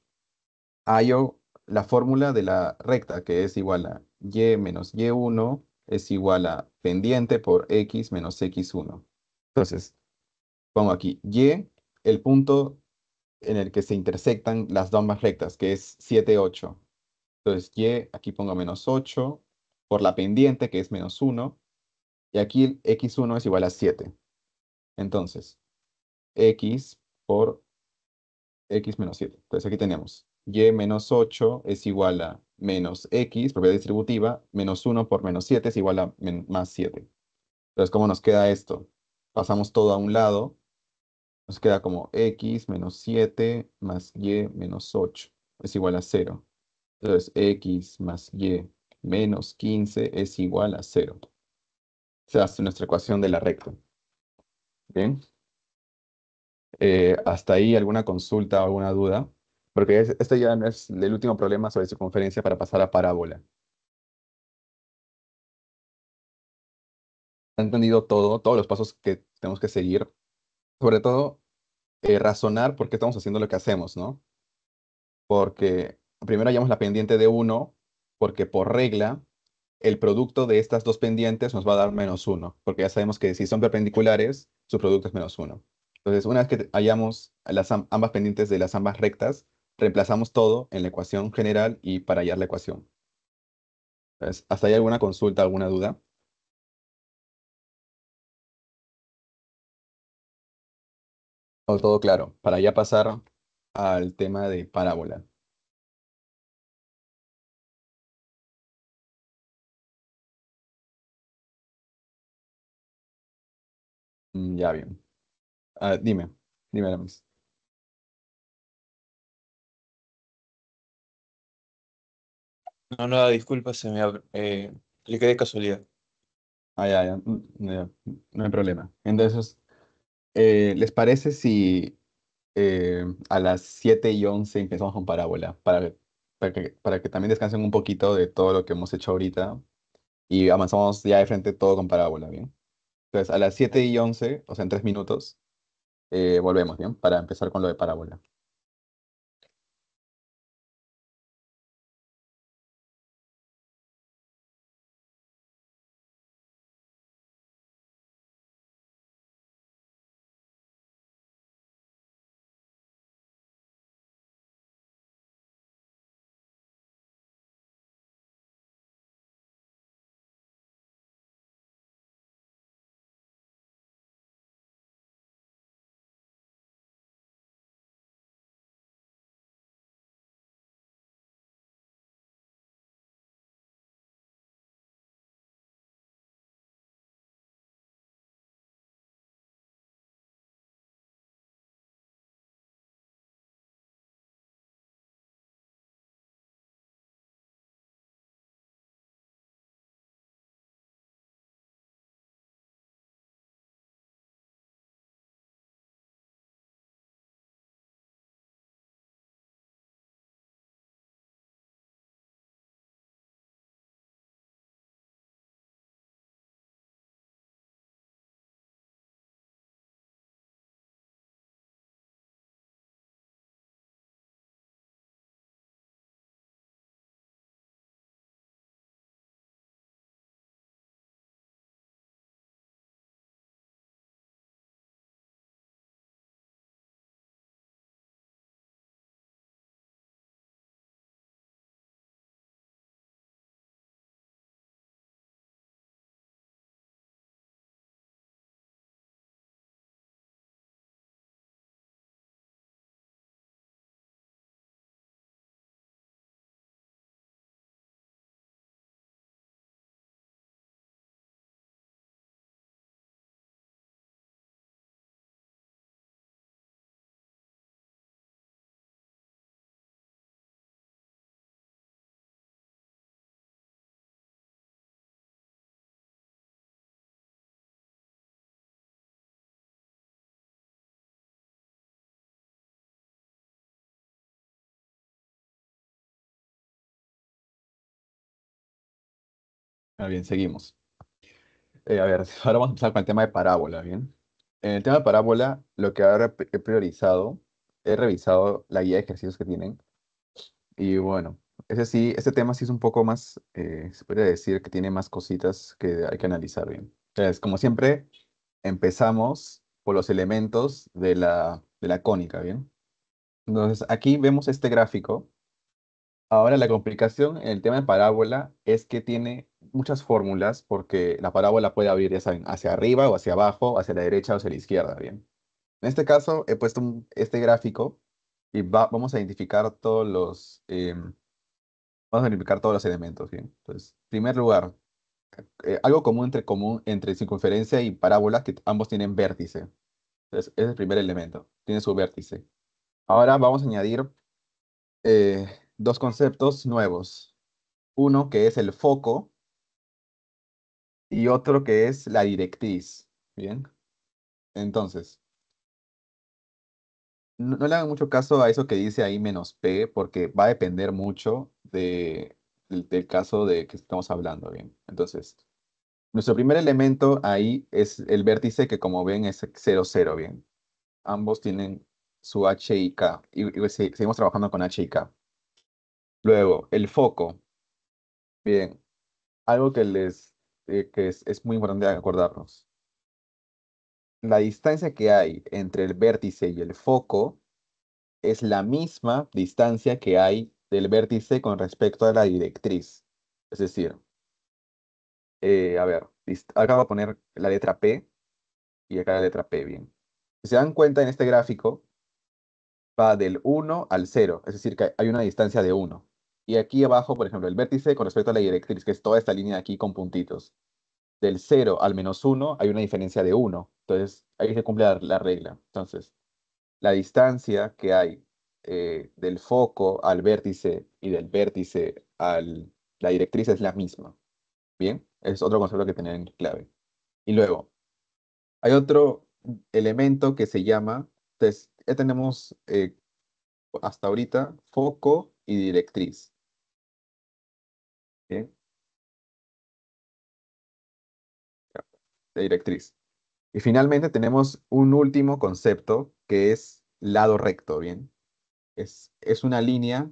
hallo la fórmula de la recta que es igual a y menos y1 es igual a pendiente por x menos x1. Entonces, pongo aquí y el punto en el que se intersectan las dos rectas, que es 7, 8. Entonces, y, aquí pongo menos 8 por la pendiente, que es menos 1. Y aquí x1 es igual a 7. Entonces, x por x menos 7. Entonces, aquí tenemos y menos 8 es igual a menos x, propiedad distributiva, menos 1 por menos 7 es igual a más 7. Entonces, ¿cómo nos queda esto? Pasamos todo a un lado, nos queda como x menos 7 más y menos 8 es igual a 0. Entonces, x más y menos 15 es igual a 0. Se hace nuestra ecuación de la recta. ¿Bien? Eh, hasta ahí, ¿alguna consulta o alguna duda? Porque este ya no es el último problema sobre circunferencia para pasar a parábola. ¿Han entendido todo? Todos los pasos que tenemos que seguir sobre todo, eh, razonar por qué estamos haciendo lo que hacemos, ¿no? Porque primero hallamos la pendiente de 1, porque por regla, el producto de estas dos pendientes nos va a dar menos 1, porque ya sabemos que si son perpendiculares, su producto es menos 1. Entonces, una vez que hallamos las ambas pendientes de las ambas rectas, reemplazamos todo en la ecuación general y para hallar la ecuación. Entonces, ¿Hasta ahí alguna consulta, alguna duda? todo claro, para ya pasar al tema de parábola. Mm, ya bien. Ah, dime, dime, Aramis. No, no, disculpa, se me eh, le quedé casualidad. Ah, ya, mm, ya, no hay problema. Entonces, eh, ¿Les parece si eh, a las 7 y 11 empezamos con parábola? Para, que, también descansen un poquito de todo lo que hemos hecho ahorita y avanzamos ya de frente todo con parábola, ¿bien? Entonces, a las 7 y 11, o sea, en 3 minutos, eh, volvemos, ¿bien? Para empezar con lo de parábola. Ah, bien, seguimos. Eh, a ver, ahora vamos a empezar con el tema de parábola, ¿bien? En el tema de parábola, lo que ahora he priorizado, he revisado la guía de ejercicios que tienen. Y bueno, ese sí, este tema sí es un poco más, eh, se puede decir que tiene más cositas que hay que analizar bien. Entonces, como siempre, empezamos por los elementos de la, de la cónica, ¿bien? Entonces, aquí vemos este gráfico. Ahora, la complicación en el tema de parábola es que tiene muchas fórmulas porque la parábola puede abrir, ya saben, hacia arriba o hacia abajo, hacia la derecha o hacia la izquierda, ¿bien? En este caso he puesto este gráfico y vamos a identificar todos los... Eh, vamos a identificar todos los elementos, ¿bien? Entonces, en primer lugar, eh, algo común entre, común entre circunferencia y parábola que ambos tienen vértice. Entonces, es el primer elemento, tiene su vértice. Ahora vamos a añadir eh, dos conceptos nuevos. Uno que es el foco y otro que es la directriz. Bien. Entonces, no, le hagan mucho caso a eso que dice ahí menos P, porque va a depender mucho de, del, caso de que estamos hablando. Bien. Entonces, nuestro primer elemento ahí es el vértice que como ven es 0, 0, bien. Ambos tienen su H y K. y pues, seguimos trabajando con H y K. Luego, el foco. Bien. Algo que les eh, que es, muy importante acordarnos. La distancia que hay entre el vértice y el foco es la misma distancia que hay del vértice con respecto a la directriz. Es decir, eh, a ver, acá voy a poner la letra P y acá la letra P, bien. Si se dan cuenta en este gráfico, va del 1 al 0, es decir, que hay una distancia de 1. Y aquí abajo, por ejemplo, el vértice con respecto a la directriz, que es toda esta línea aquí con puntitos. Del 0 al menos 1 hay una diferencia de 1. Entonces, ahí se cumple la, regla. Entonces, la distancia que hay eh, del foco al vértice y del vértice a la directriz es la misma. Bien, es otro concepto que tener en clave. Y luego, hay otro elemento que se llama, entonces ya tenemos eh, hasta ahorita foco y directriz. Bien. De directriz. Y finalmente tenemos un último concepto que es lado recto, ¿bien? Es, una línea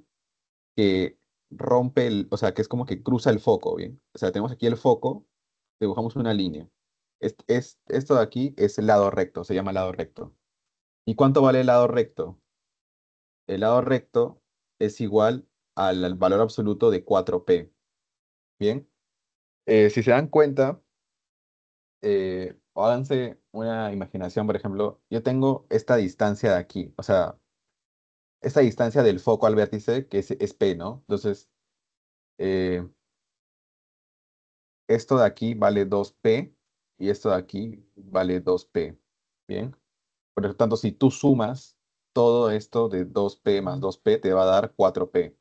que rompe, o sea, que es como que cruza el foco, ¿bien? O sea, tenemos aquí el foco, dibujamos una línea. Es, esto de aquí es el lado recto, se llama lado recto. ¿Y cuánto vale el lado recto? El lado recto es igual al valor absoluto de 4p. Bien. Eh, si se dan cuenta, eh, háganse una imaginación, por ejemplo, yo tengo esta distancia de aquí, o sea, esta distancia del foco al vértice, que es, P, ¿no? Entonces, eh, esto de aquí vale 2P y esto de aquí vale 2P, ¿bien? Por lo tanto, si tú sumas todo esto de 2P más 2P, te va a dar 4P,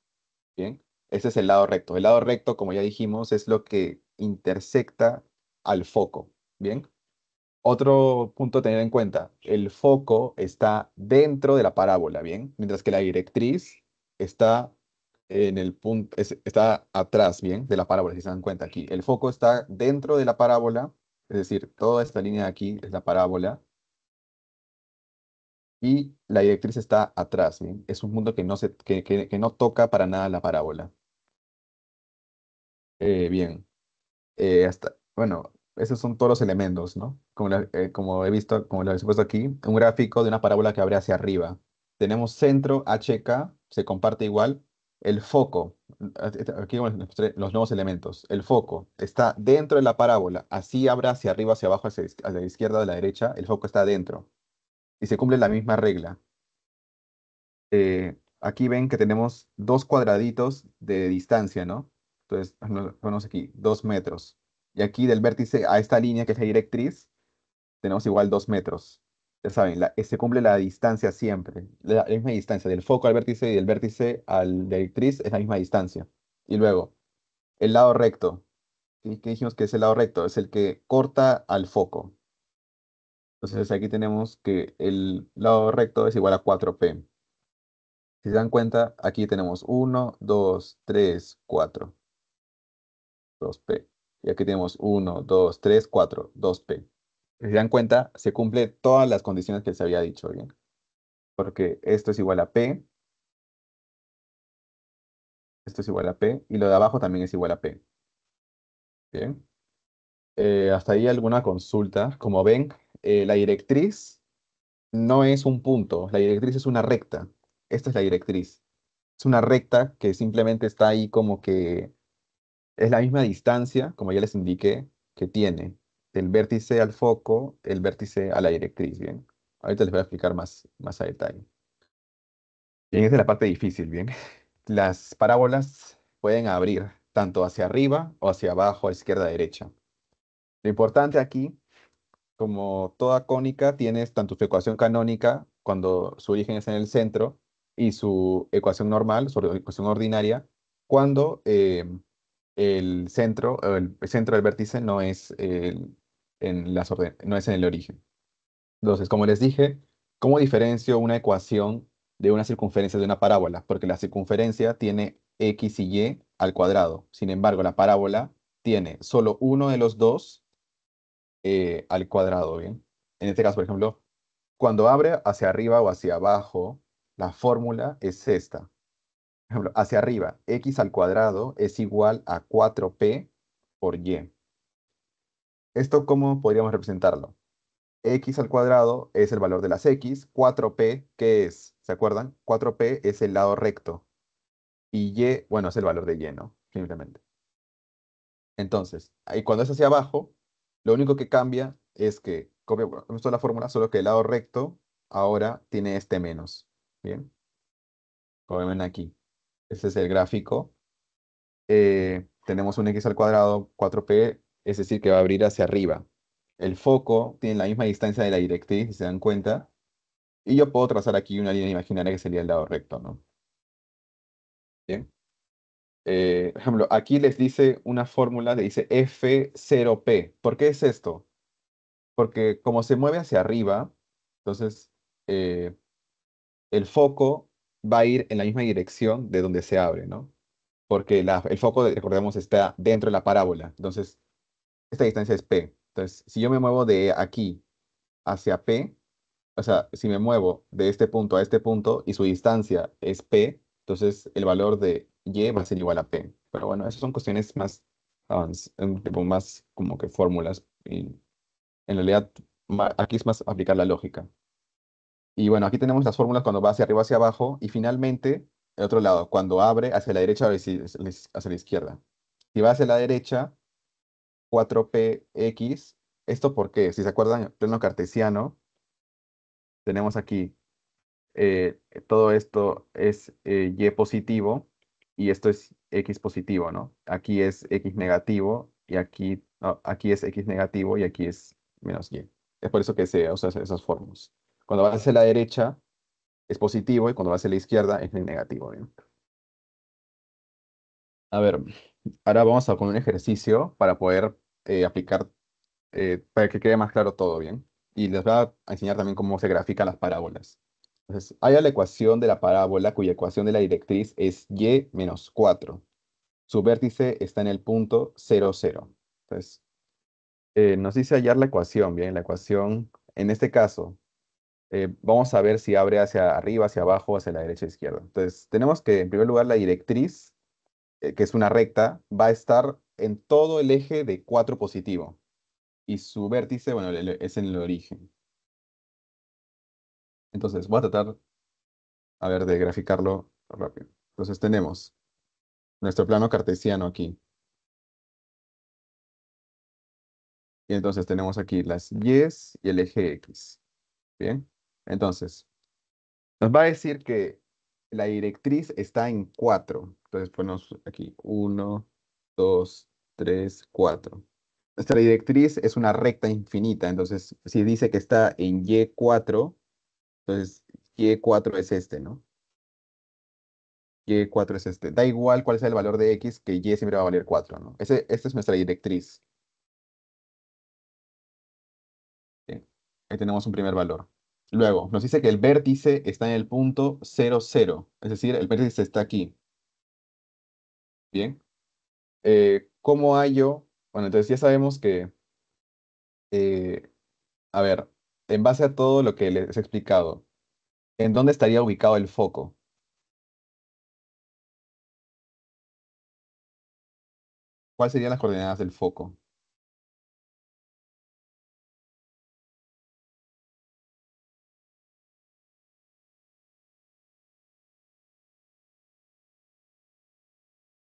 ¿bien? Ese es el lado recto. El lado recto, como ya dijimos, es lo que intersecta al foco. Bien. Otro punto a tener en cuenta, el foco está dentro de la parábola, ¿bien? Mientras que la directriz está en el punto, está atrás, ¿bien? De la parábola, si se dan cuenta aquí. El foco está dentro de la parábola, es decir, toda esta línea de aquí es la parábola. Y la directriz está atrás, ¿bien? Es un punto que no, se, que no toca para nada la parábola. Eh, bien. Eh, hasta, bueno, esos son todos los elementos, ¿no? Eh, como, he visto, como lo he puesto aquí, un gráfico de una parábola que abre hacia arriba. Tenemos centro HK, se comparte igual. El foco, aquí los nuevos elementos. El foco está dentro de la parábola, así abre hacia arriba, hacia abajo, hacia, la izquierda, a la derecha, el foco está dentro. Y se cumple la misma regla. aquí ven que tenemos dos cuadraditos de distancia, ¿no? Entonces, ponemos aquí 2 metros. Y aquí del vértice a esta línea, que es la directriz, tenemos igual 2 metros. Ya saben, la, se cumple la distancia siempre. La, misma distancia del foco al vértice y del vértice a la directriz es la misma distancia. Y luego, el lado recto. ¿Qué dijimos que es el lado recto? Es el que corta al foco. Entonces aquí tenemos que el lado recto es igual a 4p. Si se dan cuenta, aquí tenemos 1, 2, 3, 4. 2P. Y aquí tenemos 1, 2, 3, 4, 2P. Si se dan cuenta, se cumple todas las condiciones que se había dicho, ¿bien? Porque esto es igual a P. Esto es igual a P. Y lo de abajo también es igual a P. Bien. Eh, hasta ahí alguna consulta. Como ven, eh, la directriz no es un punto, la directriz es una recta. Esta es la directriz. Es una recta que simplemente está ahí como que es la misma distancia, como ya les indiqué, que tiene del vértice al foco, el vértice a la directriz, ¿bien? Ahorita les voy a explicar más, más a detalle. Bien, esta es la parte difícil, ¿bien? Las parábolas pueden abrir tanto hacia arriba o hacia abajo, a izquierda, derecha. Lo importante aquí, como toda cónica, tienes tanto su ecuación canónica, cuando su origen es en el centro, y su ecuación normal, su ecuación ordinaria, cuando eh, el centro, el centro del vértice no es, en las orden no es en el origen. Entonces, como les dije, ¿cómo diferencio una ecuación de una circunferencia de una parábola? Porque la circunferencia tiene x y y al cuadrado. Sin embargo, la parábola tiene solo uno de los dos eh, al cuadrado, ¿bien? En este caso, por ejemplo, cuando abre hacia arriba o hacia abajo, la fórmula es esta ejemplo, hacia arriba, x al cuadrado es igual a 4p por y. ¿Esto cómo podríamos representarlo? x al cuadrado es el valor de las x, 4p, ¿qué es? ¿Se acuerdan? 4p es el lado recto. Y y, bueno, es el valor de y, ¿no? Simplemente. Entonces, y cuando es hacia abajo, lo único que cambia es que, copio la fórmula, solo que el lado recto ahora tiene este menos. ¿Bien? Como ven aquí. Este es el gráfico. Eh, tenemos un x al cuadrado 4p, es decir, que va a abrir hacia arriba. El foco tiene la misma distancia de la directriz, si se dan cuenta. Y yo puedo trazar aquí una línea imaginaria que sería el lado recto, ¿no? Bien. Eh, por ejemplo, aquí les dice una fórmula, le dice F0P. ¿Por qué es esto? Porque como se mueve hacia arriba, entonces eh, el foco va a ir en la misma dirección de donde se abre, ¿no? Porque el foco, recordemos, está dentro de la parábola. Entonces, esta distancia es P. Entonces, si yo me muevo de aquí hacia P, o sea, si me muevo de este punto a este punto y su distancia es P, entonces el valor de Y va a ser igual a P. Pero bueno, esas son cuestiones más, eh, más como que fórmulas. Y en realidad, aquí es más aplicar la lógica. Y bueno, aquí tenemos las fórmulas cuando va hacia arriba, hacia abajo. Y finalmente, el otro lado, cuando abre hacia la derecha o hacia la izquierda. Si va hacia la derecha, 4px. ¿Esto por qué? Si se acuerdan, el plano cartesiano, tenemos aquí eh, todo esto es eh, y positivo y esto es x positivo, ¿no? Aquí es x negativo y aquí, aquí es x negativo y aquí es menos y. Es por eso que se usan esas fórmulas. Cuando va hacia la derecha es positivo y cuando va hacia la izquierda es negativo. ¿bien? A ver, ahora vamos a poner un ejercicio para poder eh, aplicar, eh, para que quede más claro todo, ¿bien? Y les voy a enseñar también cómo se grafican las parábolas. Entonces, hay la ecuación de la parábola cuya ecuación de la directriz es y menos 4. Su vértice está en el punto 0, 0. Entonces, eh, nos dice hallar la ecuación, ¿bien? La ecuación, en este caso, eh, vamos a ver si abre hacia arriba, hacia abajo, hacia la derecha, izquierda. Entonces, tenemos que, en primer lugar, la directriz, eh, que es una recta, va a estar en todo el eje de 4 positivo. Y su vértice, bueno, es en el origen. Entonces, voy a tratar, a ver, de graficarlo rápido. Entonces, tenemos nuestro plano cartesiano aquí. Y entonces tenemos aquí las Y y el eje X. Bien. Entonces, nos va a decir que la directriz está en 4. Entonces ponemos aquí 1, 2, 3, 4. Nuestra directriz es una recta infinita, entonces si dice que está en Y4, entonces Y4 es este, ¿no? Y4 es este. Da igual cuál sea el valor de X, que Y siempre va a valer 4, ¿no? esta es nuestra directriz. Ahí tenemos un primer valor. Luego, nos dice que el vértice está en el punto 0, es decir, el vértice está aquí. Bien. Eh, ¿Cómo hallo? Bueno, entonces ya sabemos que, eh, a ver, en base a todo lo que les he explicado, ¿en dónde estaría ubicado el foco? ¿Cuáles serían las coordenadas del foco?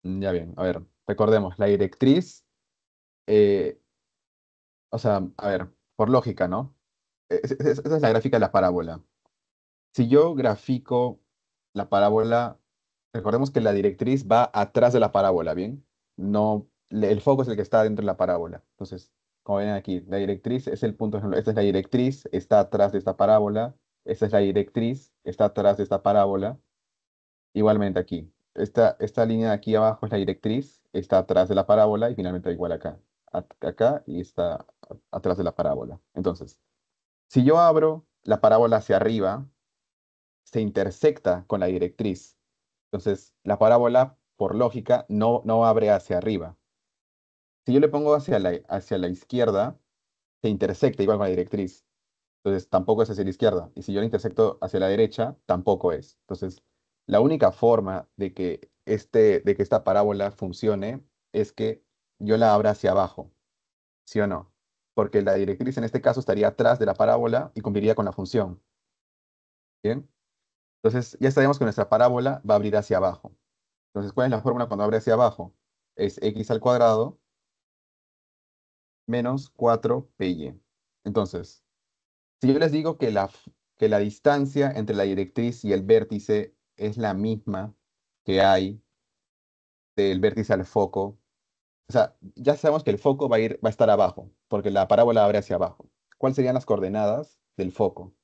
Mm, ya bien, a ver, recordemos, la directriz, eh, o sea, a ver, por lógica, ¿no? E-, esa es la gráfica de la parábola. Si yo grafico la parábola, recordemos que la directriz va atrás de la parábola, ¿bien? No, el foco es el que está dentro de la parábola. Entonces, como ven aquí, la directriz es el punto, esta es la directriz, está atrás de esta parábola, esta es la directriz, está atrás de esta parábola. Igualmente aquí, esta, línea de aquí abajo es la directriz, está atrás de la parábola y finalmente da igual acá. acá y está atrás de la parábola. Entonces, si yo abro la parábola hacia arriba, se intersecta con la directriz. Entonces, la parábola, por lógica, no, no abre hacia arriba. Si yo le pongo hacia la, hacia la izquierda, se intersecta igual con la directriz. Entonces, tampoco es hacia la izquierda. Y si yo la intersecto hacia la derecha, tampoco es. Entonces, la única forma de que, este, de que esta parábola funcione es que yo la abra hacia abajo, ¿sí o no? Porque la directriz en este caso estaría atrás de la parábola y cumpliría con la función. ¿Bien? Entonces ya sabemos que nuestra parábola va a abrir hacia abajo. Entonces, ¿cuál es la fórmula cuando abre hacia abajo? Es x al cuadrado menos 4py. Entonces, si yo les digo que la, que la distancia entre la directriz y el vértice es la misma que hay del vértice al foco. O sea, ya sabemos que el foco va a, ir, va a estar abajo, porque la parábola abre hacia abajo. ¿Cuáles serían las coordenadas del foco?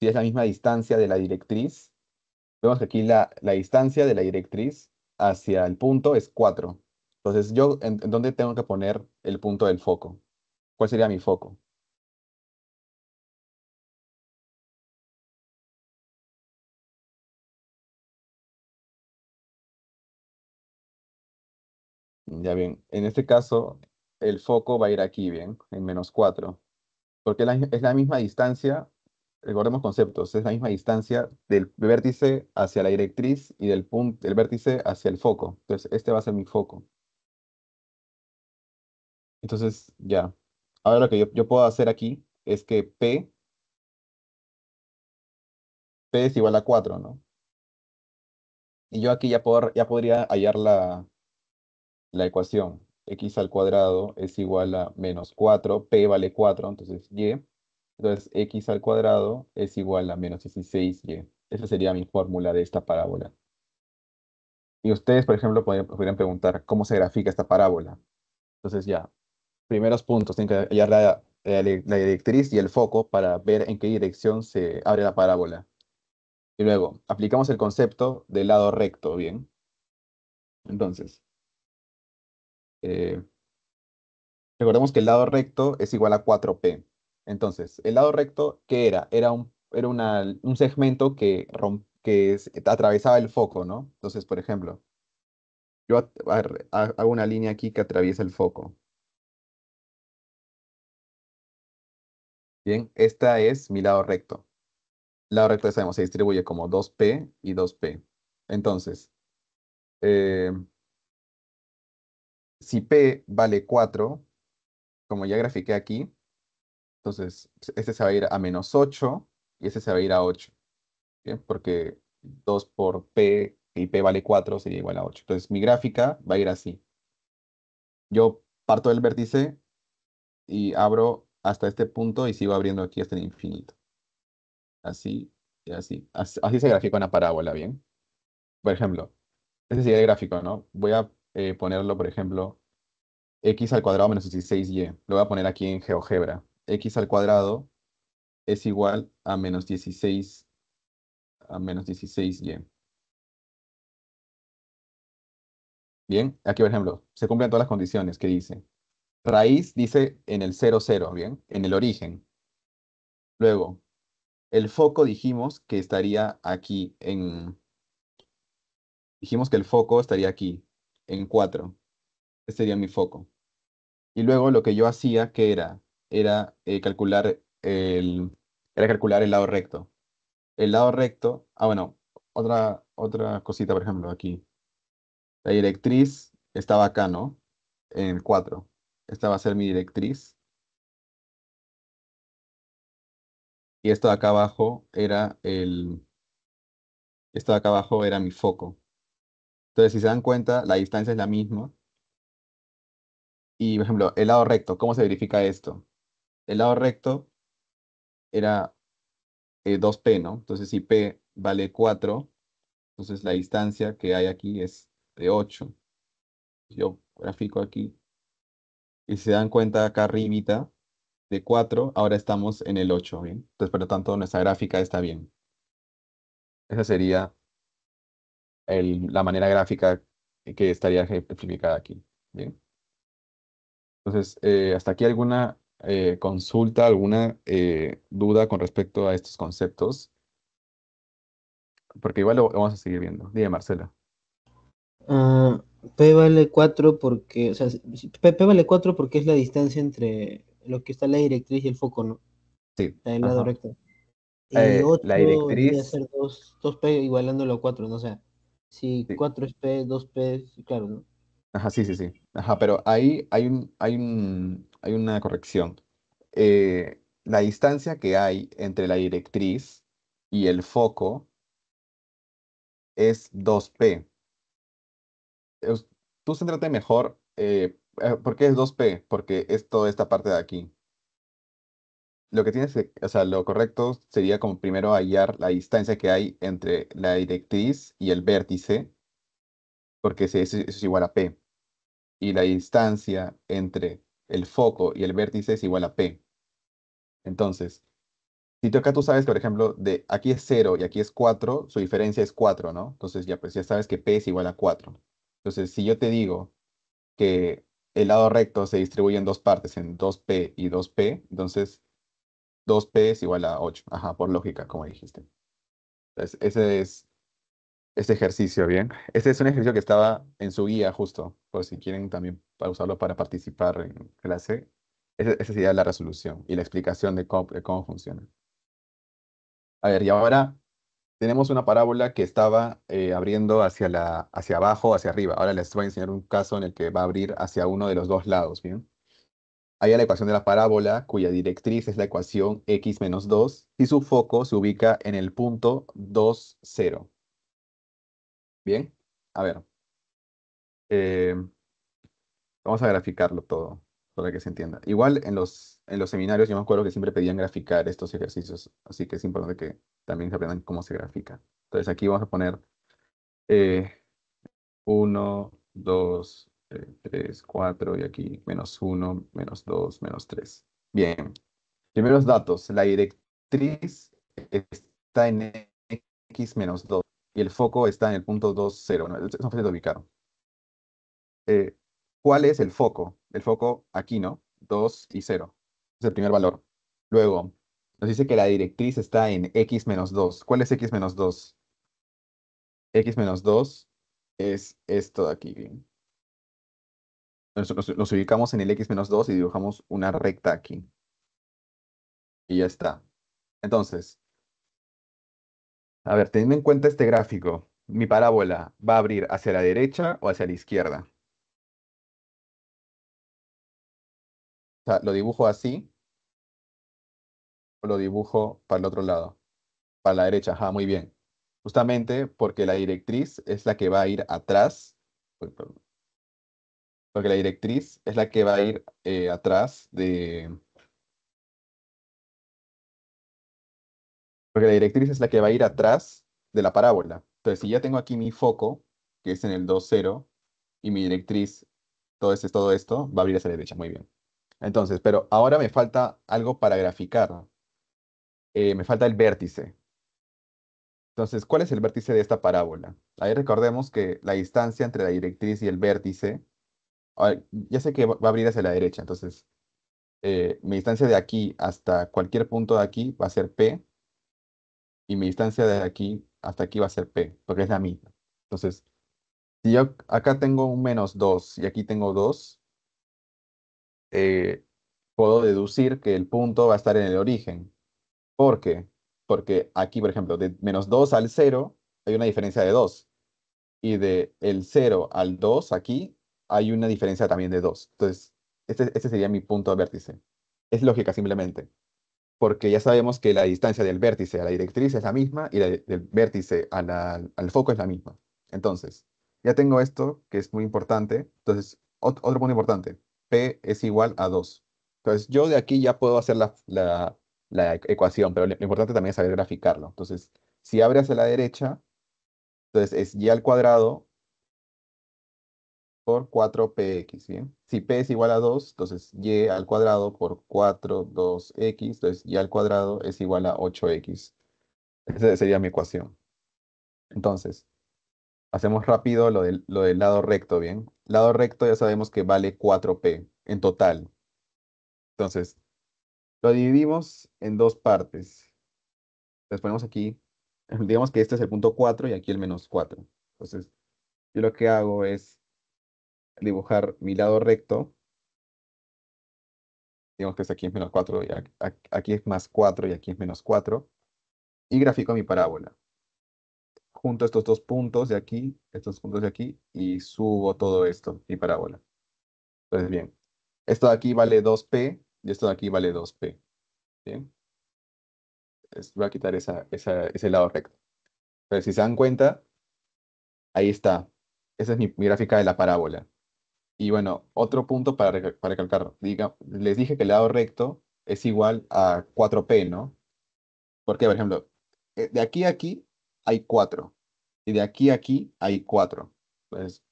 Si es la misma distancia de la directriz, vemos que aquí la, distancia de la directriz hacia el punto es 4. Entonces, yo, en dónde tengo que poner el punto del foco? ¿Cuál sería mi foco? Ya bien, en este caso, el foco va a ir aquí, bien, en menos 4. Porque es la misma distancia, recordemos conceptos, es la misma distancia del vértice hacia la directriz y del, punto, del vértice hacia el foco. Entonces, este va a ser mi foco. Entonces, ya. Ahora lo que yo, puedo hacer aquí es que P, P es igual a 4, ¿no? Y yo aquí ya, ya podría hallar la, la ecuación x al cuadrado es igual a menos 4, p vale 4, entonces y. Entonces x al cuadrado es igual a menos 16y. Esa sería mi fórmula de esta parábola. Y ustedes, por ejemplo, podrían, preguntar cómo se grafica esta parábola. Entonces ya, primeros puntos, tienen que hallar la, directriz y el foco para ver en qué dirección se abre la parábola. Y luego, aplicamos el concepto del lado recto, ¿bien? Entonces, eh, recordemos que el lado recto es igual a 4P. Entonces, el lado recto, ¿qué era? Era un, era un segmento que, que atravesaba el foco, ¿no? Entonces, por ejemplo, yo hago una línea aquí que atraviesa el foco. Bien, esta es mi lado recto. El lado recto, se distribuye como 2P y 2P. Entonces, eh, si P vale 4, como ya grafiqué aquí, entonces este se va a ir a menos 8 y este se va a ir a 8. ¿Bien? Porque 2 por P y P vale 4 sería igual a 8. Entonces mi gráfica va a ir así. Yo parto del vértice y abro hasta este punto y sigo abriendo aquí hasta el infinito. Así y así. Así, así se grafica una parábola, ¿bien? Por ejemplo, este sería el gráfico, ¿no? Voy a eh, ponerlo, por ejemplo, x al cuadrado menos 16y. Lo voy a poner aquí en GeoGebra. x al cuadrado es igual a menos 16 a menos 16y. Bien, aquí por ejemplo, se cumplen todas las condiciones que dice. Raíz dice en el 0, 0, bien, en el origen. Luego, el foco dijimos que estaría aquí en... Dijimos que el foco estaría aquí, en cuatro. Ese sería mi foco. Y luego lo que yo hacía, que era? Era, eh, calcular el, era calcular el lado recto. El lado recto, ah bueno, otra, otra cosita, por ejemplo, aquí. La directriz estaba acá, ¿no? En 4. Esta va a ser mi directriz. Y esto de acá abajo era el... Esto de acá abajo era mi foco. Entonces, si se dan cuenta, la distancia es la misma. Y, por ejemplo, el lado recto, ¿cómo se verifica esto? El lado recto era 2p, eh, ¿no? Entonces, si p vale 4, entonces la distancia que hay aquí es de 8. Yo grafico aquí. Y si se dan cuenta, acá arribita, de 4, ahora estamos en el 8, ¿bien? Entonces, por lo tanto, nuestra gráfica está bien. Esa sería la manera gráfica que estaría ejemplificada aquí. Bien. Entonces, eh, hasta aquí alguna eh, consulta, alguna eh, duda con respecto a estos conceptos. Porque igual lo vamos a seguir viendo. Dime, Marcela. Ah, P vale 4 porque, o sea, P, vale 4 porque es la distancia entre lo que está la directriz y el foco, ¿no? Sí. el lado recto. Y la directriz. Ser 2, 2P igualándolo a 4, ¿no? O sea, Sí, 4P, 2P, claro, ¿no? Ajá, sí, sí, sí. Ajá, pero ahí hay, un, hay, un, hay una corrección. Eh, la distancia que hay entre la directriz y el foco es 2P. tú céntrate mejor, eh, eh, ¿por qué es 2P? Porque es toda esta parte de aquí lo que tienes, eh, o lo correcto sería como primero hallar la distancia que hay entre la directriz y el vértice, porque eso, es igual a P. Y la distancia entre el foco y el vértice es igual a P. Entonces, si tú acá tú sabes, por ejemplo, de aquí es 0 y aquí es 4, su diferencia es 4, ¿no? Entonces ya, pues ya sabes que P es igual a 4. Entonces, si yo te digo que el lado recto se distribuye en dos partes, en 2P y 2P, entonces 2p es igual a 8, ajá, por lógica, como dijiste. ese es ese ejercicio, ¿bien? Ese es un ejercicio que estaba en su guía justo, por si quieren también para usarlo para participar en clase. Esa, sería la resolución y la explicación de cómo, funciona. A ver, y ahora tenemos una parábola que estaba eh, abriendo hacia, la, hacia abajo, hacia arriba. Ahora les voy a enseñar un caso en el que va a abrir hacia uno de los dos lados, ¿bien? Hay la ecuación de la parábola, cuya directriz es la ecuación x menos 2, y su foco se ubica en el punto 2, 0. Bien, a ver. Eh, vamos a graficarlo todo para que se entienda. Igual en los, en los seminarios yo me acuerdo que siempre pedían graficar estos ejercicios, así que es importante que también se aprendan cómo se grafica. Entonces aquí vamos a poner 1, eh, 2, 3, 4 y aquí menos 1, menos 2, menos 3. Bien. Primeros datos. La directriz está en x menos 2 y el foco está en el punto 2, 0. ¿no? Es de eh, ¿Cuál es el foco? El foco aquí, ¿no? 2 y 0. Es el primer valor. Luego, nos dice que la directriz está en x menos 2. ¿Cuál es x menos 2? x menos 2 es esto de aquí nos, ubicamos en el x-2 menos y dibujamos una recta aquí. Y ya está. Entonces, a ver, teniendo en cuenta este gráfico, mi parábola va a abrir hacia la derecha o hacia la izquierda. O sea, lo dibujo así o lo dibujo para el otro lado, para la derecha. Ajá, muy bien. Justamente porque la directriz es la que va a ir atrás. Porque la directriz es la que va a ir eh, atrás de... Porque la directriz es la que va a ir atrás de la parábola. Entonces, si ya tengo aquí mi foco, que es en el 0, y mi directriz, todo, este, todo esto, va a abrir hacia la derecha. Muy bien. Entonces, pero ahora me falta algo para graficar. Eh, me falta el vértice. Entonces, ¿cuál es el vértice de esta parábola? Ahí recordemos que la distancia entre la directriz y el vértice Ah, ya sé que va a abrir hacia la derecha, entonces eh, mi distancia de aquí hasta cualquier punto de aquí va a ser P y mi distancia de aquí hasta aquí va a ser P, porque es la misma. Entonces, si yo acá tengo un menos 2 y aquí tengo 2, eh, puedo deducir que el punto va a estar en el origen. ¿Por qué? Porque aquí, por ejemplo, de menos 2 al 0 hay una diferencia de 2. Y de el 0 al 2 aquí hay una diferencia también de dos. Entonces, este, este, sería mi punto de vértice. Es lógica simplemente, porque ya sabemos que la distancia del vértice a la directriz es la misma y la del vértice al foco es la misma. Entonces, ya tengo esto que es muy importante. Entonces, otro, punto importante, P es igual a 2. Entonces, yo de aquí ya puedo hacer la, la, la e-, ecuación, pero lo importante también es saber graficarlo. Entonces, si abres a la derecha, entonces es y al cuadrado por 4px, ¿bien? Si p es igual a 2, entonces y al cuadrado por 4, 2x, entonces y al cuadrado es igual a 8x. Esa sería mi ecuación. Entonces, hacemos rápido lo del, lo del lado recto, ¿bien? Lado recto ya sabemos que vale 4p en total. Entonces, lo dividimos en dos partes. Entonces ponemos aquí, digamos que este es el punto 4 y aquí el menos 4. Entonces, yo lo que hago es dibujar mi lado recto, digamos que este aquí es menos 4, y aquí es más 4 y aquí es menos 4, y grafico mi parábola. Junto estos dos puntos de aquí, estos puntos de aquí, y subo todo esto, mi parábola. Entonces, bien, esto de aquí vale 2p y esto de aquí vale 2p. Bien. voy a quitar esa, ese lado recto. pero si se dan cuenta, ahí está. Esa es mi gráfica de la parábola. Y bueno, otro punto para, recalcar, diga, les dije que el lado recto es igual a 4p, ¿no? Porque, por ejemplo, eh, de aquí a aquí hay 4, y de aquí a aquí hay 4. Entonces,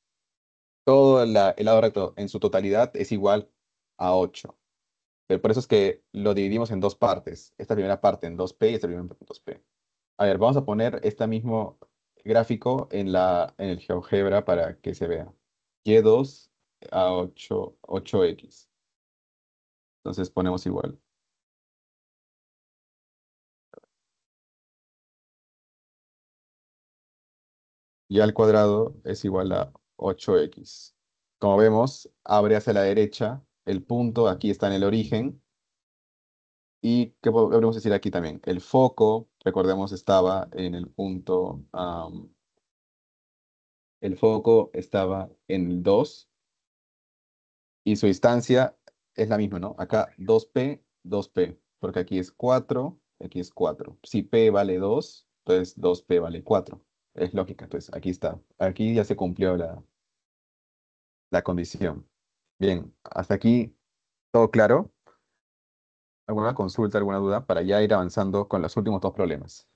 todo el lado recto en su totalidad es igual a 8. Pero por eso es que lo dividimos en dos partes. Esta primera parte en 2p y esta primera en 2p. A ver, vamos a poner este mismo gráfico en, la, en el GeoGebra para que se vea. Y2 a 8, x Entonces ponemos igual. Y al cuadrado es igual a 8x. Como vemos, abre hacia la derecha el punto, aquí está en el origen. Y qué podemos decir aquí también, el foco, recordemos, estaba en el punto, el foco estaba en el 2, y su instancia es la misma, ¿no? Acá 2p, 2p, porque aquí es 4, aquí es 4. Si p vale 2, entonces 2p vale 4. Es lógica, entonces aquí está. Aquí ya se cumplió la, la condición. Bien, hasta aquí todo claro. ¿Alguna consulta, alguna duda? Para ya ir avanzando con los últimos dos problemas.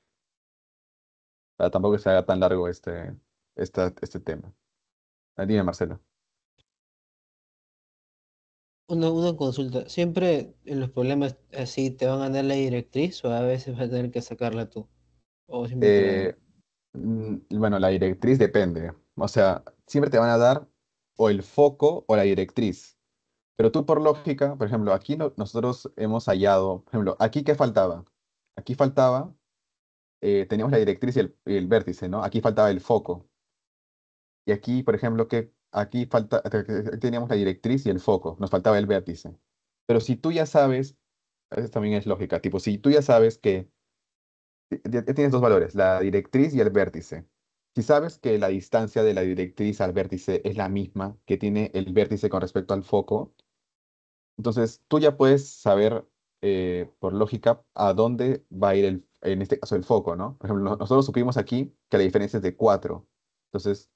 Para tampoco que se haga tan largo este, este, este tema. Dime, Marcelo una consulta. Siempre en los problemas así te van a dar la directriz o a veces vas a tener que sacarla tú. Eh, bueno, la directriz depende. O sea, siempre te van a dar o el foco o la directriz. Pero tú por lógica, por ejemplo, aquí nosotros hemos hallado, por ejemplo, aquí qué faltaba. Aquí faltaba, eh, teníamos la directriz y el, y el vértice, ¿no? Aquí faltaba el foco. Y aquí, por ejemplo, ¿qué, aquí falta, eh, teníamos la directriz y el foco, nos faltaba el vértice. Pero si tú ya sabes, eso también es lógica, tipo, si tú ya sabes que tienes dos valores, la directriz y el vértice. Si sabes que la distancia de la directriz al vértice es la misma que tiene el vértice con respecto al foco, entonces tú ya puedes saber eh, por lógica a dónde va a ir, en este caso, el foco, ¿no? Por ejemplo, nosotros supimos aquí que la diferencia es de 4. Entonces,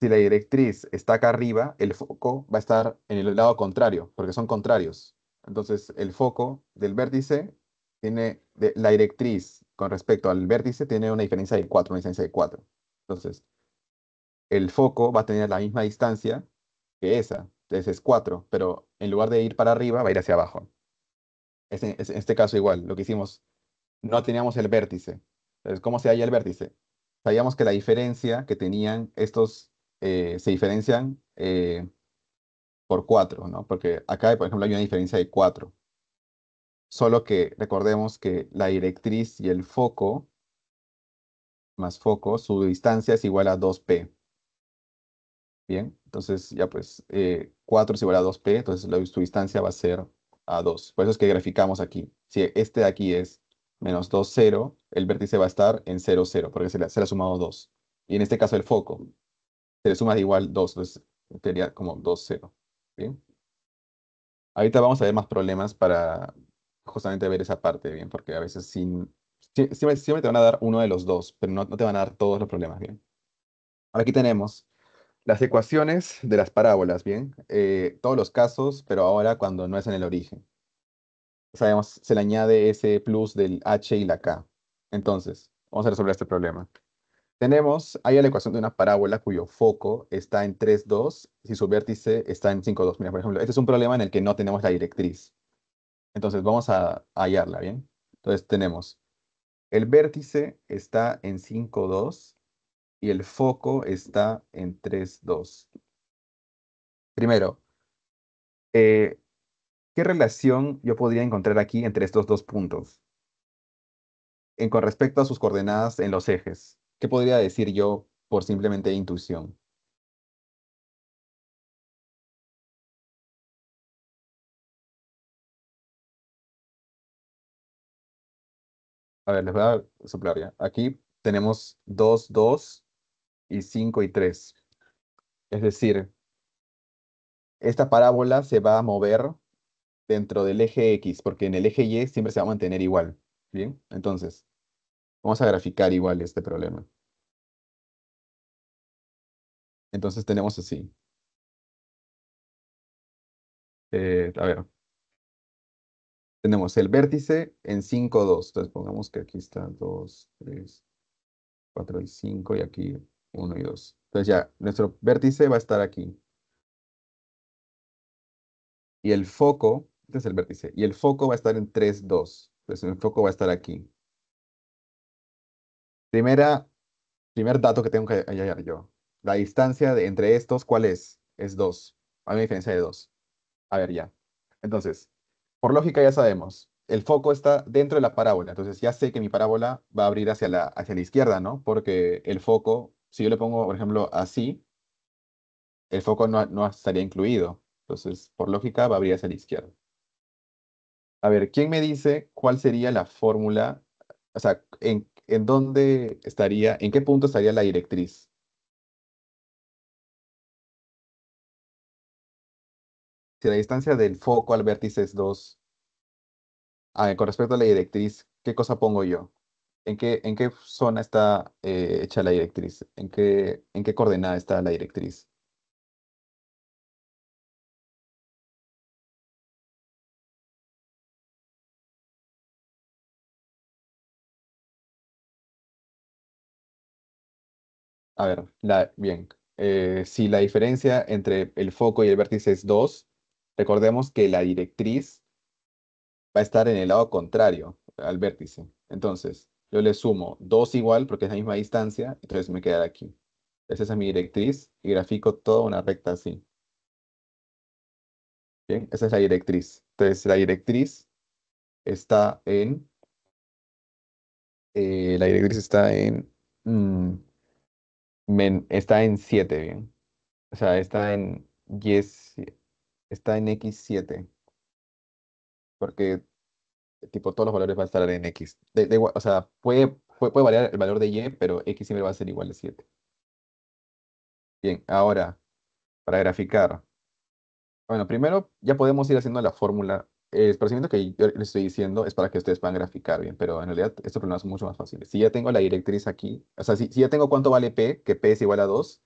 si la directriz está acá arriba, el foco va a estar en el lado contrario, porque son contrarios. Entonces, el foco del vértice tiene, la directriz con respecto al vértice tiene una diferencia de 4, una distancia de 4. Entonces, el foco va a tener la misma distancia que esa, entonces es 4, pero en lugar de ir para arriba, va a ir hacia abajo. en, este caso igual, lo que hicimos, no teníamos el vértice. Entonces, ¿cómo se halla el vértice? Sabíamos que la diferencia que tenían estos eh, se diferencian eh, por 4 ¿no? Porque acá, por ejemplo, hay una diferencia de 4 Solo que recordemos que la directriz y el foco, más foco, su distancia es igual a 2p. Bien, entonces ya pues 4 eh, es igual a 2p, entonces su distancia va a ser a 2. Por eso es que graficamos aquí. Si este de aquí es menos 2, 0, el vértice va a estar en 0, 0, porque se le, se le ha sumado 2. Y en este caso el foco, se le suma igual 2, entonces sería como 2, 0. Ahorita vamos a ver más problemas para justamente ver esa parte, ¿bien? Porque a veces sin, siempre, te van a dar uno de los dos, pero no, te van a dar todos los problemas, ¿bien? Aquí tenemos las ecuaciones de las parábolas, ¿bien? Eh, todos los casos, pero ahora cuando no es en el origen. Sabemos, se le añade ese plus del h y la k. Entonces, vamos a resolver este problema. Tenemos, hay la ecuación de una parábola cuyo foco está en 3, 2, y su vértice está en 5, 2. Mira, por ejemplo, este es un problema en el que no tenemos la directriz. Entonces vamos a, hallarla, ¿bien? Entonces tenemos, el vértice está en 5, 2 y el foco está en 3, 2. Primero, eh, ¿qué relación yo podría encontrar aquí entre estos dos puntos? con respecto a sus coordenadas en los ejes. ¿Qué podría decir yo por simplemente intuición? A ver, les voy a soplar ya. Aquí tenemos 2, 2 y 5 y 3. Es decir, esta parábola se va a mover dentro del eje X, porque en el eje Y siempre se va a mantener igual. Bien, entonces, Vamos a graficar igual este problema. Entonces tenemos así. Eh, a ver. Tenemos el vértice en 5, 2. Entonces pongamos que aquí está 2, 3, 4 y 5 y aquí 1 y 2. Entonces ya, nuestro vértice va a estar aquí. Y el foco, este es el vértice, y el foco va a estar en 3, 2. Entonces el foco va a estar aquí. Primera, primer dato que tengo que hallar yo. La distancia de, entre estos, ¿cuál es? Es 2. Hay una diferencia de 2. A ver, ya. Entonces, por lógica ya sabemos, el foco está dentro de la parábola. Entonces ya sé que mi parábola va a abrir hacia la, hacia la izquierda, ¿no? Porque el foco, si yo le pongo, por ejemplo, así, el foco no, no estaría incluido. Entonces, por lógica, va a abrir hacia la izquierda. A ver, ¿quién me dice cuál sería la fórmula o sea, en, dónde estaría, en qué punto estaría la directriz? Si la distancia del foco al vértice es 2, ah, con respecto a la directriz, ¿qué cosa pongo yo? ¿En qué, en qué zona está eh, hecha la directriz? ¿En qué, ¿En qué coordenada está la directriz? a ver, bien. Eh, si la diferencia entre el foco y el vértice es 2, recordemos que la directriz va a estar en el lado contrario al vértice. Entonces, yo le sumo 2 igual porque es la misma distancia, entonces me quedará aquí. Esa es mi directriz y grafico toda una recta así. Bien, esa es la directriz. Entonces, la directriz está en... Eh, la directriz está en... Mm, está en 7, bien. O sea, está en y. está en X7. Porque, tipo, todos los valores van a estar en X. o sea, puede, puede, variar el valor de Y, pero X siempre va a ser igual a 7. Bien, ahora, para graficar. Bueno, primero ya podemos ir haciendo la fórmula el procedimiento que yo les estoy diciendo es para que ustedes puedan graficar bien, pero en realidad estos problemas son mucho más fácil. Si ya tengo la directriz aquí, o sea, si, ya tengo cuánto vale P, que P es igual a 2,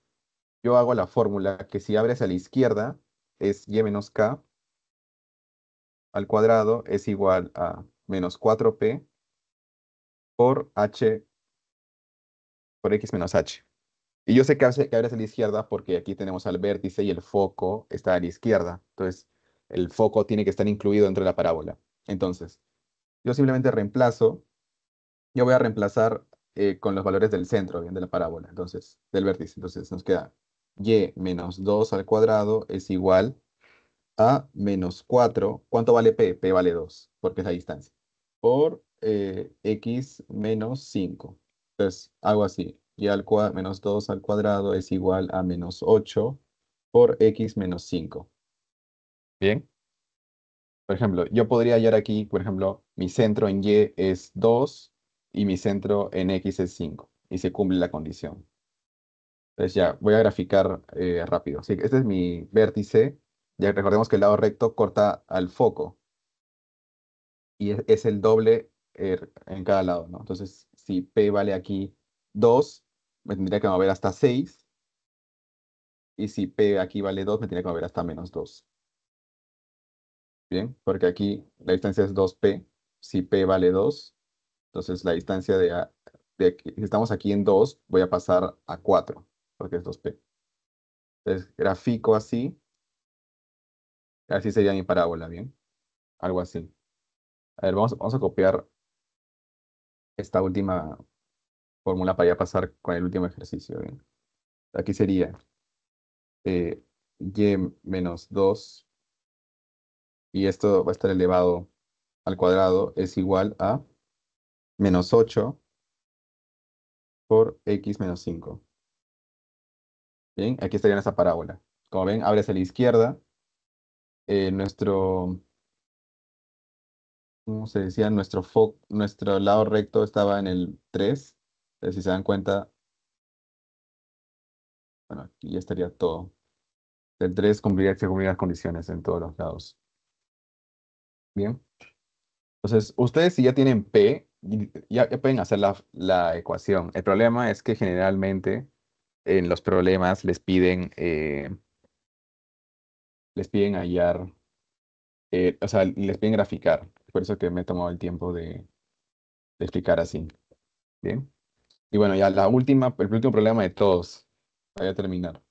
yo hago la fórmula que si abres a la izquierda es Y menos K al cuadrado es igual a menos 4P por H por X menos H. Y yo sé que abres a la izquierda porque aquí tenemos al vértice y el foco está a la izquierda. Entonces, el foco tiene que estar incluido dentro de la parábola. Entonces, yo simplemente reemplazo, yo voy a reemplazar eh, con los valores del centro, bien, de la parábola, entonces, del vértice. Entonces nos queda y menos 2 al cuadrado es igual a menos 4. ¿Cuánto vale p? p vale 2, porque es la distancia. Por eh, x menos 5. Entonces hago así. y al cuadrado menos 2 al cuadrado es igual a menos 8 por x menos 5. ¿Bien? Por ejemplo, yo podría hallar aquí, por ejemplo, mi centro en Y es 2 y mi centro en X es 5 y se cumple la condición. Entonces ya, voy a graficar eh, rápido. Así este es mi vértice. Ya recordemos que el lado recto corta al foco. Y es, el doble er, en cada lado, ¿no? Entonces, si P vale aquí 2, me tendría que mover hasta 6. Y si P aquí vale 2, me tendría que mover hasta menos 2. Bien, porque aquí la distancia es 2p. Si p vale 2, entonces la distancia de, a, si estamos aquí en 2, voy a pasar a 4, porque es 2p. Entonces grafico así. Así sería mi parábola, ¿bien? Algo así. A ver, vamos, vamos a copiar esta última fórmula para ya pasar con el último ejercicio. ¿bien? Aquí sería eh, y menos 2 y esto va a estar elevado al cuadrado, es igual a menos 8 por x menos 5. Bien, aquí estaría esa parábola. Como ven, abre hacia la izquierda. Eh, nuestro, como se decía, nuestro, nuestro lado recto estaba en el 3. si se dan cuenta, bueno, aquí ya estaría todo. El 3 cumpliría, se las condiciones en todos los lados. Bien. Entonces, ustedes si ya tienen P, ya, pueden hacer la, ecuación. El problema es que generalmente en los problemas les piden, eh, les piden hallar, eh, o sea, les piden graficar. Por eso que me he tomado el tiempo de, explicar así. Bien. Y bueno, ya la última, el último problema de todos. Voy a terminar.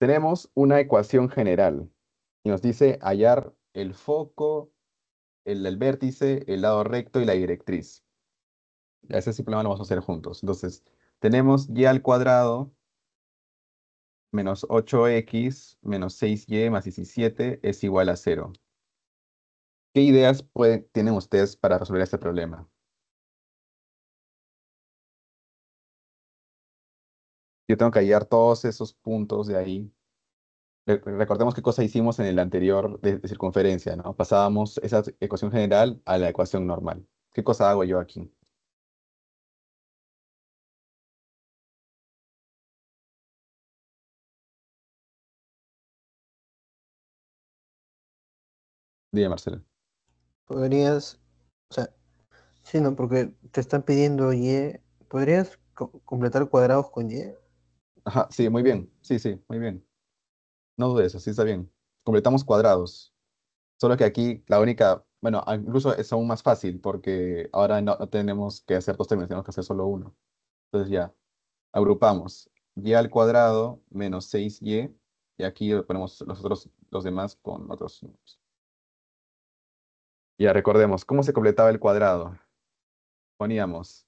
Tenemos una ecuación general y nos dice hallar el foco el, vértice, el lado recto y la directriz. Ese problema lo vamos a hacer juntos. Entonces, tenemos y al cuadrado menos 8x menos 6y más 17 es igual a 0. ¿Qué ideas tienen ustedes para resolver este problema? Yo tengo que hallar todos esos puntos de ahí recordemos qué cosa hicimos en el anterior de, circunferencia, ¿no? Pasábamos esa ecuación general a la ecuación normal. ¿Qué cosa hago yo aquí? Dime, Marcelo. Podrías, o sea, sí, no, porque te están pidiendo Y. ¿Podrías completar cuadrados con Y? Ajá, sí, muy bien. Sí, sí, muy bien. No dudes, así está bien. Completamos cuadrados. Solo que aquí la única, bueno, incluso es aún más fácil porque ahora no, tenemos que hacer dos términos, tenemos que hacer solo uno. Entonces ya, agrupamos y al cuadrado menos 6y y aquí ponemos los los demás con otros números. Ya recordemos, ¿cómo se completaba el cuadrado? Poníamos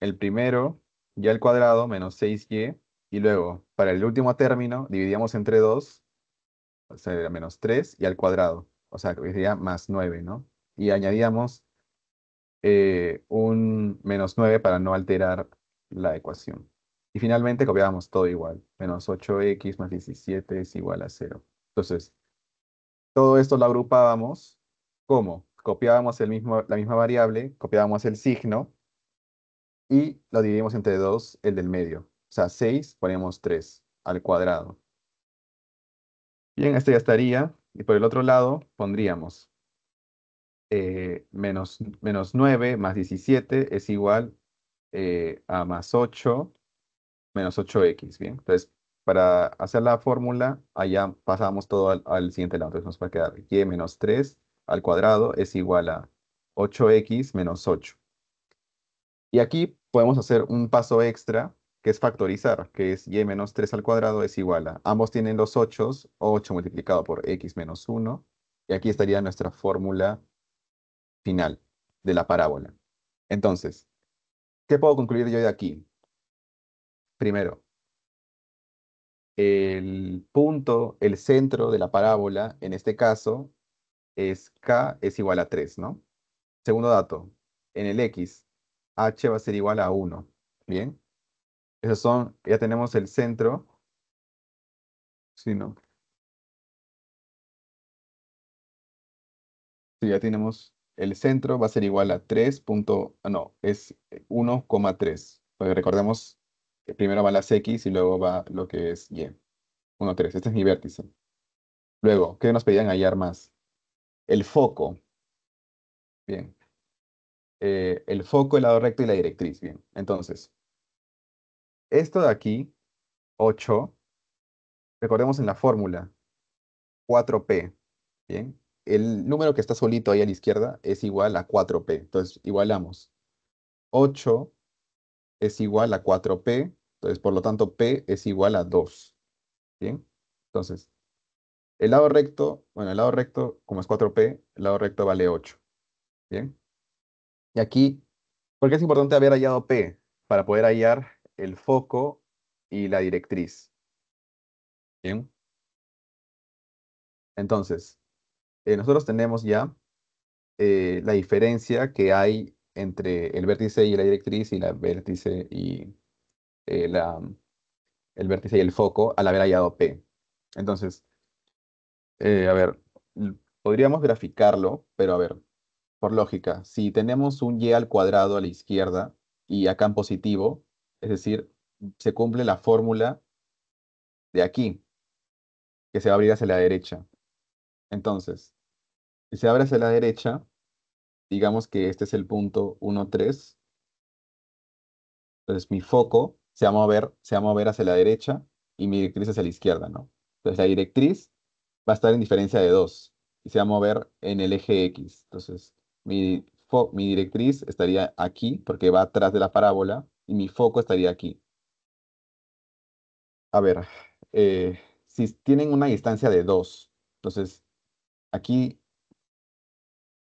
el primero y al cuadrado menos 6y y luego, para el último término, dividíamos entre 2, o sea, menos 3 y al cuadrado, o sea, que sería más 9, ¿no? Y añadíamos eh, un menos 9 para no alterar la ecuación. Y finalmente copiábamos todo igual, menos 8x más 17 es igual a 0. Entonces, todo esto lo agrupábamos como copiábamos el mismo, la misma variable, copiábamos el signo y lo dividimos entre 2, el del medio. O sea, 6 ponemos 3 al cuadrado. Bien, esto ya estaría. Y por el otro lado pondríamos eh, menos, 9 más 17 es igual eh, a más 8 menos 8x. Bien, entonces para hacer la fórmula, allá pasamos todo al, al, siguiente lado. Entonces nos va a quedar y menos 3 al cuadrado es igual a 8x menos 8. Y aquí podemos hacer un paso extra que es factorizar, que es y menos 3 al cuadrado es igual a, ambos tienen los 8, 8 multiplicado por x menos 1, y aquí estaría nuestra fórmula final de la parábola. Entonces, ¿qué puedo concluir yo de aquí? Primero, el punto, el centro de la parábola, en este caso, es k es igual a 3, ¿no? Segundo dato, en el x, h va a ser igual a 1, ¿bien? Esos son, ya tenemos el centro. Si no. Si ya tenemos el centro, va a ser igual a 3. Ah, no, es 1,3. Porque recordemos que primero va las X y luego va lo que es Y. 1,3. Este es mi vértice. Luego, ¿qué nos pedían hallar más? El foco. Bien. Eh, el foco, el lado recto y la directriz. Bien. Entonces, esto de aquí, 8, recordemos en la fórmula, 4p, ¿bien? El número que está solito ahí a la izquierda es igual a 4p, entonces igualamos. 8 es igual a 4p, entonces por lo tanto p es igual a 2, ¿bien? Entonces, el lado recto, bueno, el lado recto, como es 4p, el lado recto vale 8. ¿Bien? Y aquí, ¿por qué es importante haber hallado p? Para poder hallar el foco y la directriz. Bien. Entonces, eh, nosotros tenemos ya eh, la diferencia que hay entre el vértice y la directriz y la vértice y eh, el vértice y el foco al haber hallado P. Entonces, a ver, podríamos graficarlo, pero a ver, por lógica, si tenemos un y al cuadrado a la izquierda y acá en positivo, es decir, se cumple la fórmula de aquí, que se va a abrir hacia la derecha. Entonces, si se abre hacia la derecha, digamos que este es el punto 1, 3. Entonces mi foco se va a mover, se va a mover hacia la derecha y mi directriz hacia la izquierda, ¿no? Entonces la directriz va a estar en diferencia de 2 y se va a mover en el eje X. Entonces mi, mi directriz estaría aquí porque va atrás de la parábola mi foco estaría aquí. A ver, eh, si tienen una distancia de 2, entonces aquí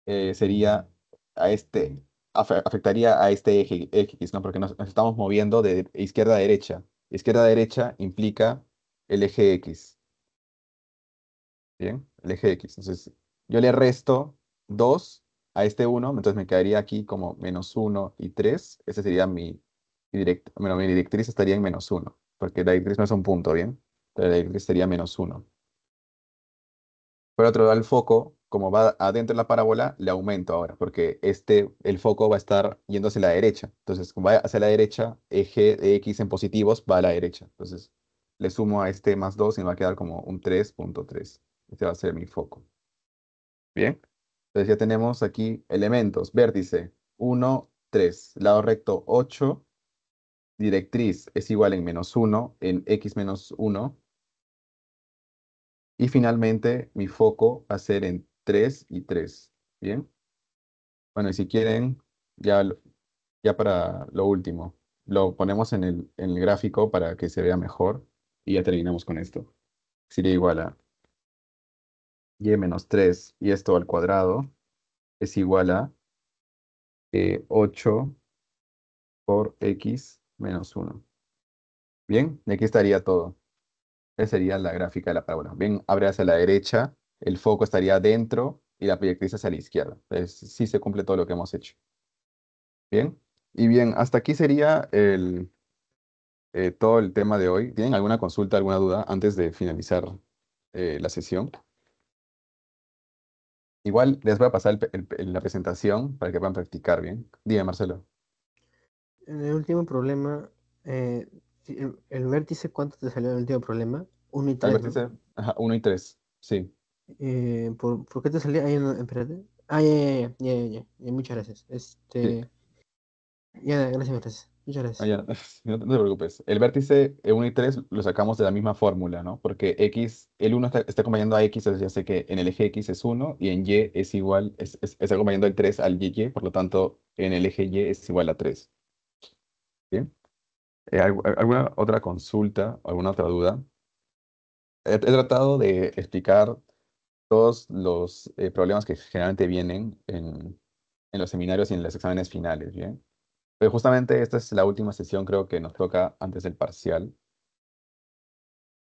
eh, sería a este, afectaría a este eje X, ¿no? Porque nos, estamos moviendo de izquierda a derecha. Izquierda a derecha implica el eje X. Bien, el eje X. Entonces, yo le resto 2 a este 1, entonces me quedaría aquí como menos 1 y 3. Ese sería mi, mi, mi directriz estaría en menos 1, porque la directriz no es un punto, ¿bien? Pero la directriz sería menos 1. Por otro lado, el foco, como va adentro de la parábola, le aumento ahora, porque este, el foco va a estar yendo hacia la derecha. Entonces, como va hacia la derecha, eje de X en positivos va a la derecha. Entonces, le sumo a este más 2 y me va a quedar como un 3.3. Este va a ser mi foco. Bien. Entonces ya tenemos aquí elementos. Vértice 1, 3. Lado recto 8 directriz es igual en menos 1, en x menos 1. Y finalmente, mi foco va a ser en 3 y 3. ¿Bien? Bueno, y si quieren, ya, ya para lo último, lo ponemos en el, gráfico para que se vea mejor. Y ya terminamos con esto. Sería igual a y menos 3 y esto al cuadrado es igual a 8 eh, por x menos 1. Bien, y aquí estaría todo. Esa sería la gráfica de la parábola. Bien, abre hacia la derecha, el foco estaría adentro y la proyectriz hacia la izquierda. Entonces, se cumple todo lo que hemos hecho. Bien, y bien, hasta aquí sería eh, todo el tema de hoy. ¿Tienen alguna consulta, alguna duda antes de finalizar eh, la sesión? Igual les voy a pasar la presentación para que puedan practicar bien. Dime, Marcelo en el último problema, eh, el, vértice, ¿cuánto te salió en el último problema? 1 y 3. vértice, ajá, 1 y 3, sí. Eh, ¿por, qué te salió? no, espérate. Ah, ya, ya, ya, muchas gracias. Este, Ya, gracias, Muchas gracias. Ah, no, te, preocupes. El vértice 1 y 3 lo sacamos de la misma fórmula, ¿no? Porque X, el 1 está, acompañando a X, ya sé que en el eje X es 1 y en Y es igual, es, es, acompañando el 3 al YY, por lo tanto, en el eje Y es igual a 3. Eh, ¿Alguna otra consulta, alguna otra duda? He, tratado de explicar todos los eh, problemas que generalmente vienen en, los seminarios y en los exámenes finales, ¿bien? Pero justamente esta es la última sesión, creo que nos toca antes del parcial.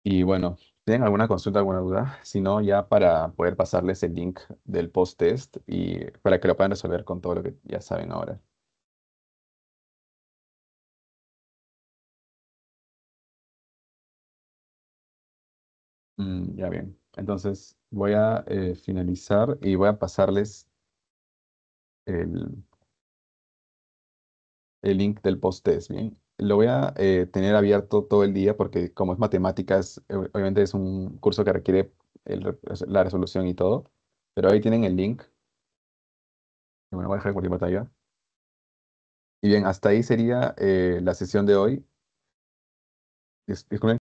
Y bueno, ¿tienen alguna consulta, alguna duda? Si no, ya para poder pasarles el link del post-test y para que lo puedan resolver con todo lo que ya saben ahora. Mm, ya bien. Entonces voy a eh, finalizar y voy a pasarles el, el link del post-test, ¿bien? Lo voy a eh, tener abierto todo el día porque como es matemáticas, obviamente es un curso que requiere la resolución y todo. Pero ahí tienen el link. bueno, voy a dejar cualquier pantalla. Y bien, hasta ahí sería eh, la sesión de hoy. Disculpen.